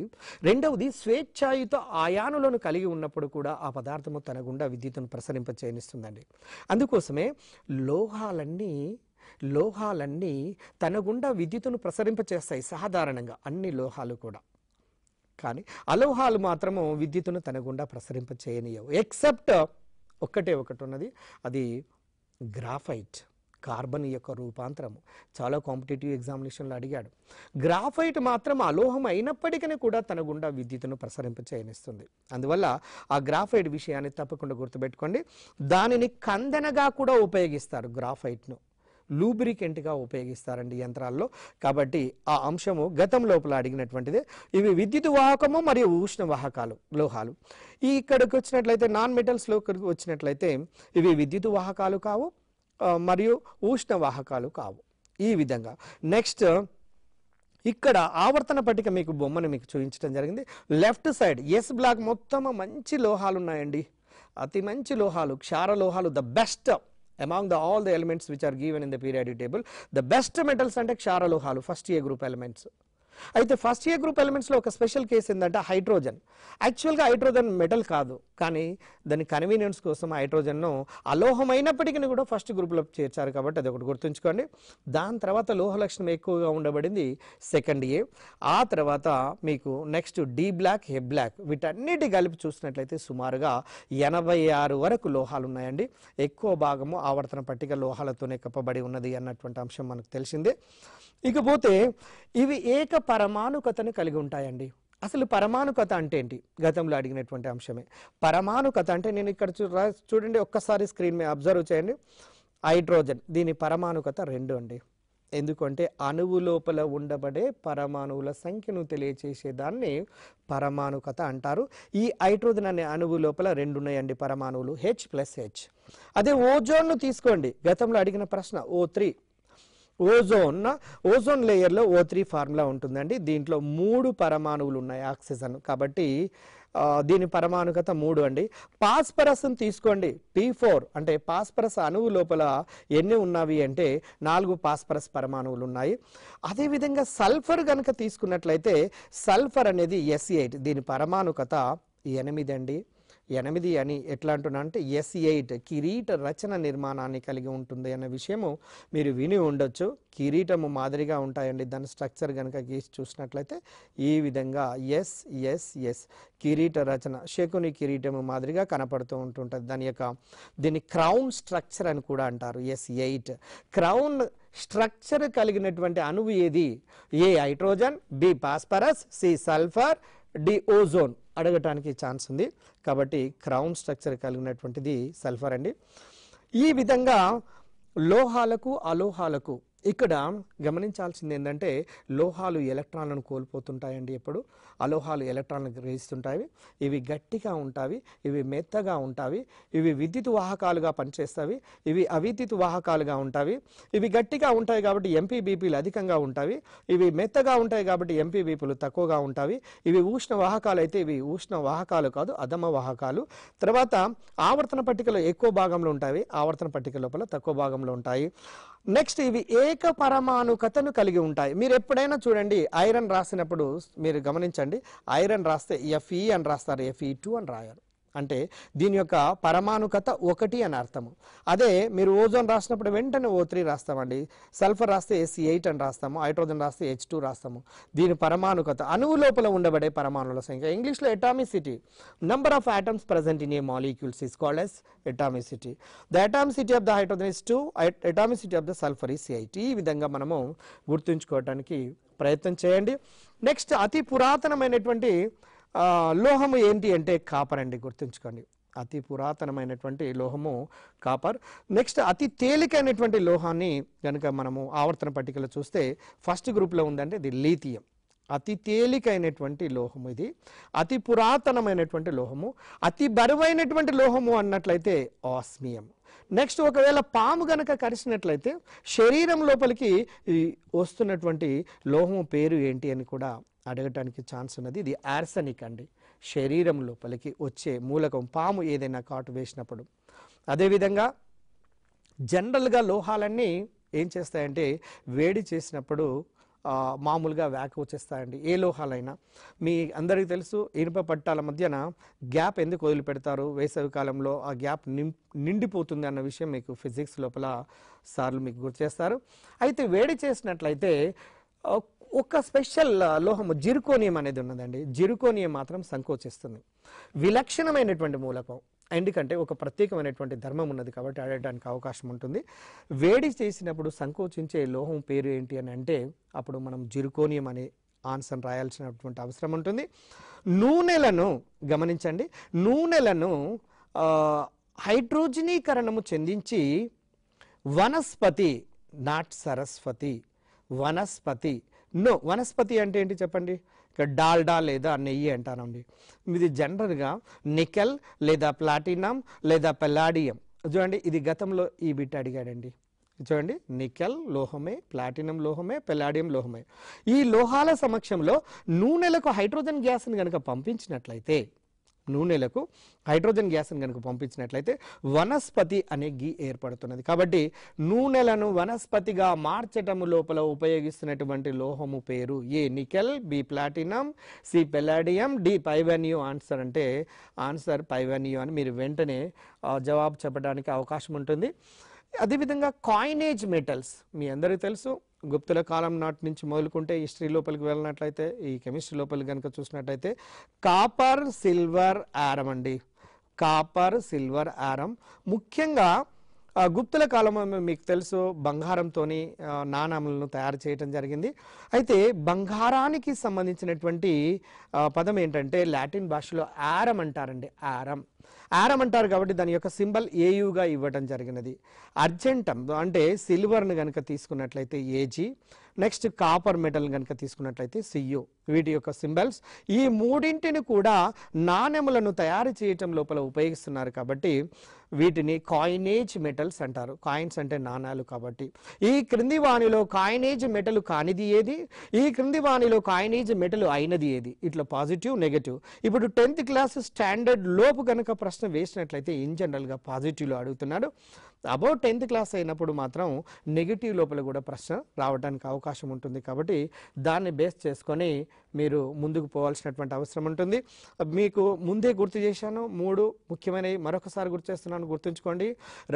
రెండవది స్వేచ్ఛాయుత ఆయానులను కలిగి ఉన్నప్పుడు కూడా ఆ పదార్థము తన గుండా విద్యుత్తును చేయనిస్తుందండి అందుకోసమే లోహాలన్నీ లోహాలన్నీ తన గుండా విద్యుత్తును ప్రసరింపచేస్తాయి సాధారణంగా అన్ని లోహాలు కూడా కానీ అలోహాలు మాత్రము విద్యుత్తును తన గుండా ప్రసరింపచేయనియవు ఎక్సెప్ట్ ఒక్కటే ఒకటి ఉన్నది అది గ్రాఫైట్ కార్బన్ యొక్క రూపాంతరము చాలా కాంపిటేటివ్ ఎగ్జామినేషన్లో అడిగాడు గ్రాఫైట్ మాత్రం అలోహం అయినప్పటికీ కూడా తన గుండా విద్యుత్తును ప్రసరింప చేయనిస్తుంది అందువల్ల ఆ గ్రాఫైట్ విషయాన్ని తప్పకుండా గుర్తుపెట్టుకోండి దానిని కందెనగా కూడా ఉపయోగిస్తారు గ్రాఫైట్ను లూబ్రికెంట్గా ఉపయోగిస్తారండి యంత్రాల్లో కాబట్టి ఆ అంశము గతం లోపల అడిగినటువంటిది ఇవి విద్యుత్ వాహకము మరియు ఉష్ణ వాహకాలు లోహాలు ఈ ఇక్కడికి వచ్చినట్లయితే నాన్ మెటల్స్లో వచ్చినట్లయితే ఇవి విద్యుత్ వాహకాలు కావు మరియు ఉష్ణ వాహకాలు కావు ఈ విధంగా నెక్స్ట్ ఇక్కడ ఆవర్తన పట్టిక మీకు బొమ్మను మీకు చూపించడం జరిగింది లెఫ్ట్ సైడ్ ఎస్ బ్లాక్ మొత్తం మంచి లోహాలు ఉన్నాయండి అతి మంచి లోహాలు క్షార లోహాలు the best among the all the elements which are given in the periodic table the best metals and Ksharalohalu first year group elements అయితే ఫస్ట్ ఇయర్ గ్రూప్ ఎలిమెంట్స్లో ఒక స్పెషల్ కేసు ఏంటంటే హైడ్రోజన్ యాక్చువల్గా హైడ్రోజన్ మెటల్ కాదు కానీ దాని convenience కోసం హైడ్రోజన్ను అలోహమైనప్పటికీ కూడా ఫస్ట్ గ్రూప్లో చేర్చారు కాబట్టి అది ఒకటి గుర్తుంచుకోండి దాని తర్వాత లోహ లక్షణం ఎక్కువగా ఉండబడింది సెకండ్ ఏ ఆ తర్వాత మీకు నెక్స్ట్ డి బ్లాక్ హె బ్లాక్ వీటన్నిటి కలిపి చూసినట్లయితే సుమారుగా ఎనభై ఆరు వరకు లోహాలు ఉన్నాయండి ఎక్కువ భాగము ఆవర్తన పట్టిక లోహాలతోనే కప్పబడి ఉన్నది అన్నటువంటి అంశం మనకు తెలిసిందే ఇకపోతే ఇవి ఏక పరమాణుకతను కలిగి ఉంటాయండి అసలు పరమాణుకత అంటే ఏంటి గతంలో అడిగినటువంటి అంశమే పరమాణుకత అంటే నేను ఇక్కడ చూడండి ఒక్కసారి స్క్రీన్ మీద అబ్జర్వ్ చేయండి హైడ్రోజన్ దీని పరమాణుకత రెండు అండి ఎందుకంటే అణువు లోపల ఉండబడే పరమాణువుల సంఖ్యను తెలియచేసేదాన్ని పరమాణుకత అంటారు ఈ హైడ్రోజన్ అనే అణువు లోపల రెండు ఉన్నాయండి పరమాణువులు హెచ్ ప్లస్ హెచ్ అదే ఓజోన్ను తీసుకోండి గతంలో అడిగిన ప్రశ్న ఓ త్రీ ఓజోన్ ఓజోన్ లేయర్లో ఓ త్రీ ఫార్ములా ఉంటుందండి దీంట్లో మూడు పరమాణువులు ఉన్నాయి ఆక్సిజన్ కాబట్టి దీని పరమాణుకత మూడు అండి పాస్పరస్ని తీసుకోండి పీ ఫోర్ అంటే పాస్పరస్ అణువు లోపల ఎన్ని ఉన్నవి అంటే నాలుగు పాస్పరస్ పరమాణువులు ఉన్నాయి అదేవిధంగా సల్ఫర్ కనుక తీసుకున్నట్లయితే సల్ఫర్ అనేది ఎస్ ఎయిట్ దీని పరమాణుకత ఎనిమిది అండి ఎనిమిది అని ఎట్లా అంటున్నా అంటే ఎస్ ఎయిట్ కిరీట రచన నిర్మాణాన్ని కలిగి ఉంటుంది అనే విషయము మీరు విని ఉండొచ్చు కిరీటము మాదిరిగా ఉంటాయండి దాని స్ట్రక్చర్ కనుక గీసి చూసినట్లయితే ఈ విధంగా ఎస్ ఎస్ ఎస్ కిరీట రచన శకుని కిరీటము మాదిరిగా కనపడుతూ ఉంటుంటుంది దాని యొక్క దీన్ని క్రౌన్ స్ట్రక్చర్ అని కూడా అంటారు ఎస్ ఎయిట్ క్రౌన్ స్ట్రక్చర్ కలిగినటువంటి అణువు ఏది A hydrogen B phosphorus C sulphur D ozone అడగటానికి ఛాన్స్ ఉంది కాబట్టి క్రౌన్ స్ట్రక్చర్ కలిగినటువంటిది సల్ఫర్ అండి ఈ విధంగా లోహాలకు అలోహాలకు ఇక్కడ గమనించాల్సింది ఏంటంటే లోహాలు ఎలక్ట్రాన్లను కోల్పోతుంటాయండి ఎప్పుడు అలోహాలు ఎలక్ట్రాన్లు గ్రహిస్తుంటాయి ఇవి గట్టిగా ఉంటాయి ఇవి మెత్తగా ఉంటాయి ఇవి విద్యుత్ వాహకాలుగా పనిచేస్తాయి ఇవి అవిద్యుత్ వాహకాలుగా ఉంటాయి ఇవి గట్టిగా ఉంటాయి కాబట్టి ఎంపీబీపీలు అధికంగా ఉంటాయి ఇవి మెత్తగా ఉంటాయి కాబట్టి ఎంపీబీపీలు తక్కువగా ఉంటాయి ఇవి ఉష్ణ వాహకాలు అయితే ఇవి ఉష్ణ వాహకాలు కాదు అధమ వాహకాలు తర్వాత ఆవర్తన పట్టికలో ఎక్కువ భాగంలో ఉంటాయి ఆవర్తన పట్టిక లోపల తక్కువ భాగంలో ఉంటాయి నెక్స్ట్ ఇవి ఏక పరమాణుకతను కలిగి ఉంటాయి మీరు ఎప్పుడైనా చూడండి ఐరన్ రాసినప్పుడు మీరు గమనించండి ఐరన్ రాస్తే ఎఫ్ఈ e అని రాస్తారు ఎఫ్ఈ టూ e అని రాయరు అంటే దీని యొక్క పరమాణుకత ఒకటి అని అర్థము అదే మీరు ఓజోన్ రాసినప్పుడు వెంటనే ఓ త్రీ రాస్తామండి సల్ఫర్ రాస్తే ఎస్సీ ఎయిట్ అని రాస్తాము హైడ్రోజన్ రాస్తే హెచ్ టూ రాస్తాము దీని పరమాణుకత అణువు లోపల ఉండబడే పరమాణుల సంఖ్య ఇంగ్లీష్లో atomicity number of atoms present in a molecules is called as atomicity the atomicity of the hydrogen is two atomicity of the sulphur is eight ఈ విధంగా మనము గుర్తుంచుకోవడానికి ప్రయత్నం చేయండి నెక్స్ట్ అతి పురాతనమైనటువంటి లోహము ఏంటి అంటే కాపర్ అండి గుర్తుంచుకోండి అతి పురాతనమైనటువంటి లోహము కాపర్ నెక్స్ట్ అతి తేలికైనటువంటి లోహాన్ని కనుక మనము ఆవర్తన పట్టికలో చూస్తే ఫస్ట్ గ్రూప్లో ఉందంటే ఇది లీథియం అతి తేలికైనటువంటి లోహము ఇది అతి పురాతనమైనటువంటి లోహము అతి బరువైనటువంటి లోహము అన్నట్లయితే ఆస్మియం నెక్స్ట్ ఒకవేళ పాము గనక కరిసినట్లయితే శరీరం లోపలికి వస్తున్నటువంటి లోహము పేరు ఏంటి అని కూడా అడగటానికి ఛాన్స్ ఉన్నది ఇది ఆర్సనిక్ అండి శరీరం లోపలికి వచ్చే మూలకం పాము ఏదైనా కాటు వేసినప్పుడు అదేవిధంగా జనరల్గా లోహాలన్నీ ఏం చేస్తాయంటే వేడి చేసినప్పుడు మామూలుగా వ్యాక్ వచ్చేస్తాయండి ఏ లోహాలైనా మీ అందరికీ తెలుసు ఇనుప పట్టాల మధ్యన గ్యాప్ ఎందుకు వదిలిపెడతారు వేసవి కాలంలో ఆ గ్యాప్ నిండిపోతుంది అన్న విషయం మీకు ఫిజిక్స్ లోపల సార్లు మీకు గుర్తు చేస్తారు అయితే వేడి చేసినట్లయితే ఒక స్పెషల్ లోహము జిరుకోనియం అనేది ఉన్నదండి జిరుకోనియం మాత్రం సంకోచిస్తుంది విలక్షణమైనటువంటి మూలకం ఎందుకంటే ఒక ప్రత్యేకమైనటువంటి ధర్మం ఉన్నది కాబట్టి ఆడటానికి అవకాశం ఉంటుంది వేడి చేసినప్పుడు సంకోచించే లోహం పేరు ఏంటి అని అంటే అప్పుడు మనం జిరుకోనియం అనే ఆన్సర్ రాయాల్సినటువంటి అవసరం ఉంటుంది నూనెలను గమనించండి నూనెలను హైడ్రోజనీకరణము చెందించి వనస్పతి నాట్ సరస్వతి వనస్పతి నో వనస్పతి అంటే ఏంటి చెప్పండి డాల్డా లేదా నెయ్యి అంటానండి ఇది జనరల్గా నికెల్ లేదా ప్లాటినం లేదా పెలాడియం చూడండి ఇది గతంలో ఈ బిట్ అడిగాడండి చూడండి నికెల్ లోహమే ప్లాటినం లోహమే పెలాడియం లోహమే ఈ లోహాల సమక్షంలో నూనెలకు హైడ్రోజన్ గ్యాస్ని కనుక పంపించినట్లయితే నూనెలకు హైడ్రోజన్ గ్యాస్ని కనుక పంపించినట్లయితే వనస్పతి అనే గీ ఏర్పడుతున్నది కాబట్టి నూనెలను వనస్పతిగా మార్చటము లోపల ఉపయోగిస్తున్నటువంటి లోహము పేరు A nickel B platinum C palladium D పైవెన్యూ ఆన్సర్ అంటే ఆన్సర్ పైవెన్యూ అని మీరు వెంటనే జవాబు చెప్పడానికి అవకాశం ఉంటుంది అదేవిధంగా కాయినేజ్ మెటల్స్ మీ అందరికీ తెలుసు గుప్తుల కాలం నాటి నుంచి మొదలుకుంటే హిస్టరీ లోపలికి వెళ్ళినట్లయితే ఈ కెమిస్ట్రీ లోపలికి కనుక చూసినట్లయితే కాపర్ సిల్వర్ యారం అండి కాపర్ సిల్వర్ ఆరం ముఖ్యంగా గుప్తుల కాలంలో మీకు తెలుసు బంగారంతో నాణములను తయారు చేయటం జరిగింది అయితే బంగారానికి సంబంధించినటువంటి పదం ఏంటంటే లాటిన్ భాషలో ఆరం అంటారండి ఆరం ఆరం అంటారు కాబట్టి దాని యొక్క సింబల్ ఏయుగా ఇవ్వడం జరిగినది అర్జెంటం అంటే సిల్వర్ను కనుక తీసుకున్నట్లయితే ఏజీ నెక్స్ట్ కాపర్ మెడల్ కనుక తీసుకున్నట్లయితే సియు వీటి యొక్క సింబల్స్ ఈ మూడింటిని కూడా నాణ్యములను తయారు చేయటం లోపల ఉపయోగిస్తున్నారు కాబట్టి వీటిని కాయినేజ్ మెటల్స్ అంటారు కాయిన్స్ అంటే నాణాలు కాబట్టి ఈ క్రింది వాణిలో కాయినేజ్ మెటల్ కానిది ఏది ఈ క్రింది వాణిలో కాయినేజ్ మెటల్ అయినది ఏది ఇట్లా పాజిటివ్ నెగటివ్ ఇప్పుడు టెన్త్ క్లాస్ స్టాండర్డ్ లోపు కనుక ప్రశ్న వేసినట్లయితే ఇన్ జనరల్గా పాజిటివ్లో అడుగుతున్నాడు అబౌట్ టెన్త్ క్లాస్ అయినప్పుడు మాత్రం నెగిటివ్ లోపల కూడా ప్రశ్న రావడానికి అవకాశం ఉంటుంది కాబట్టి దాన్ని బేస్ చేసుకొని మీరు ముందుకు పోవాల్సినటువంటి అవసరం ఉంటుంది మీకు ముందే గుర్తు చేశాను మూడు ముఖ్యమైనవి మరొకసారి గుర్తు చేస్తున్నాను గుర్తుంచుకోండి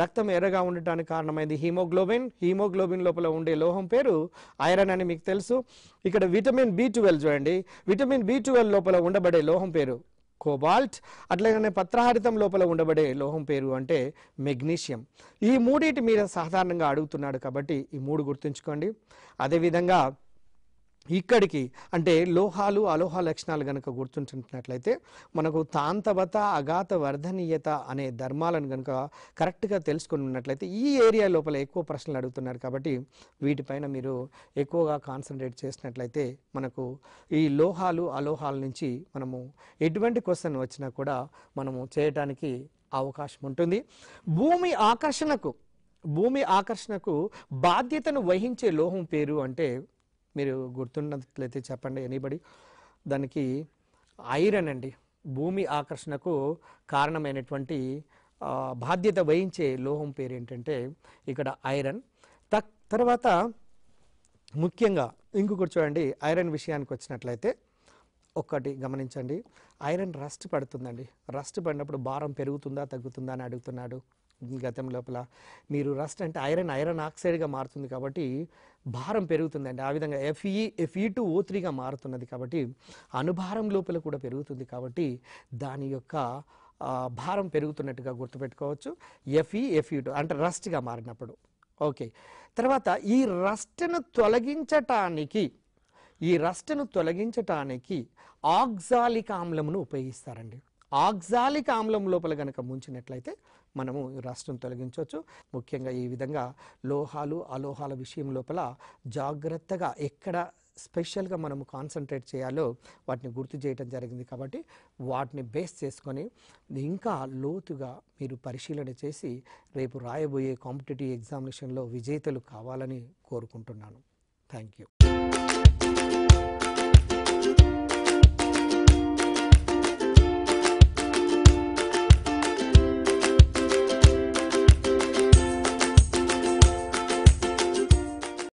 రక్తం ఎర్రగా ఉండటానికి కారణమైంది హీమోగ్లోబిన్ హీమోగ్లోబిన్ లోపల ఉండే లోహం పేరు ఐరన్ అని మీకు తెలుసు ఇక్కడ విటమిన్ బి చూడండి విటమిన్ బి లోపల ఉండబడే లోహం పేరు కోబాల్ట్ అట్లాగనే పత్రహారితం లోపల ఉండబడే లోహం పేరు అంటే మెగ్నీషియం ఈ మూడింటి మీద సాధారణంగా అడుగుతున్నాడు కాబట్టి ఈ మూడు గుర్తుంచుకోండి అదేవిధంగా ఇక్కడికి అంటే లోహాలు అలోహ లక్షణాలు గనక గుర్తుంచుకున్నట్లయితే మనకు తాంతవత అగాత వర్ధనీయత అనే ధర్మాలను కనుక కరెక్ట్గా తెలుసుకుని ఉన్నట్లయితే ఈ ఏరియా లోపల ఎక్కువ ప్రశ్నలు అడుగుతున్నారు కాబట్టి వీటిపైన మీరు ఎక్కువగా కాన్సన్ట్రేట్ చేసినట్లయితే మనకు ఈ లోహాలు అలోహాల నుంచి మనము ఎటువంటి క్వశ్చన్ వచ్చినా కూడా మనము చేయటానికి అవకాశం ఉంటుంది భూమి ఆకర్షణకు భూమి ఆకర్షణకు బాధ్యతను వహించే లోహం పేరు అంటే మీరు గుర్తున్నట్లయితే చెప్పండి ఎనీబడి దానికి ఐరన్ అండి భూమి ఆకర్షణకు కారణమైనటువంటి బాధ్యత వహించే లోహం పేరు ఏంటంటే ఇక్కడ ఐరన్ తక్ తర్వాత ముఖ్యంగా ఇంకొకటి చూడండి ఐరన్ విషయానికి వచ్చినట్లయితే ఒక్కటి గమనించండి ఐరన్ రస్ట్ పడుతుందండి రస్ట్ పడినప్పుడు భారం పెరుగుతుందా తగ్గుతుందా అని అడుగుతున్నాడు గతం లోపల మీరు రస్ట్ అంటే ఐరన్ ఐరన్ ఆక్సైడ్గా మారుతుంది కాబట్టి భారం పెరుగుతుందండి ఆ విధంగా ఎఫ్ఈ ఎఫ్ఈ టు ఓ త్రీగా మారుతున్నది కాబట్టి అనుభారం లోపల కూడా పెరుగుతుంది కాబట్టి దాని యొక్క భారం పెరుగుతున్నట్టుగా గుర్తుపెట్టుకోవచ్చు ఎఫ్ఈ ఎఫ్ఈ టు అంటే రస్ట్గా మారినప్పుడు ఓకే తర్వాత ఈ రస్ట్ను తొలగించటానికి ఈ రస్ట్ను తొలగించటానికి ఆక్సాలిక్ ఆమ్లమును ఉపయోగిస్తారండి ఆక్సాలిక్ ఆమ్లం లోపల కనుక ముంచినట్లయితే మనము రాష్ట్రం తొలగించవచ్చు ముఖ్యంగా ఈ విధంగా లోహాలు అలోహాల విషయం లోపల జాగ్రత్తగా ఎక్కడ స్పెషల్గా మనము కాన్సన్ట్రేట్ చేయాలో వాటిని గుర్తు చేయడం జరిగింది కాబట్టి వాటిని బేస్ చేసుకొని ఇంకా లోతుగా మీరు పరిశీలన చేసి రేపు రాయబోయే కాంపిటేటివ్ ఎగ్జామినేషన్లో విజేతలు కావాలని కోరుకుంటున్నాను థ్యాంక్ యూ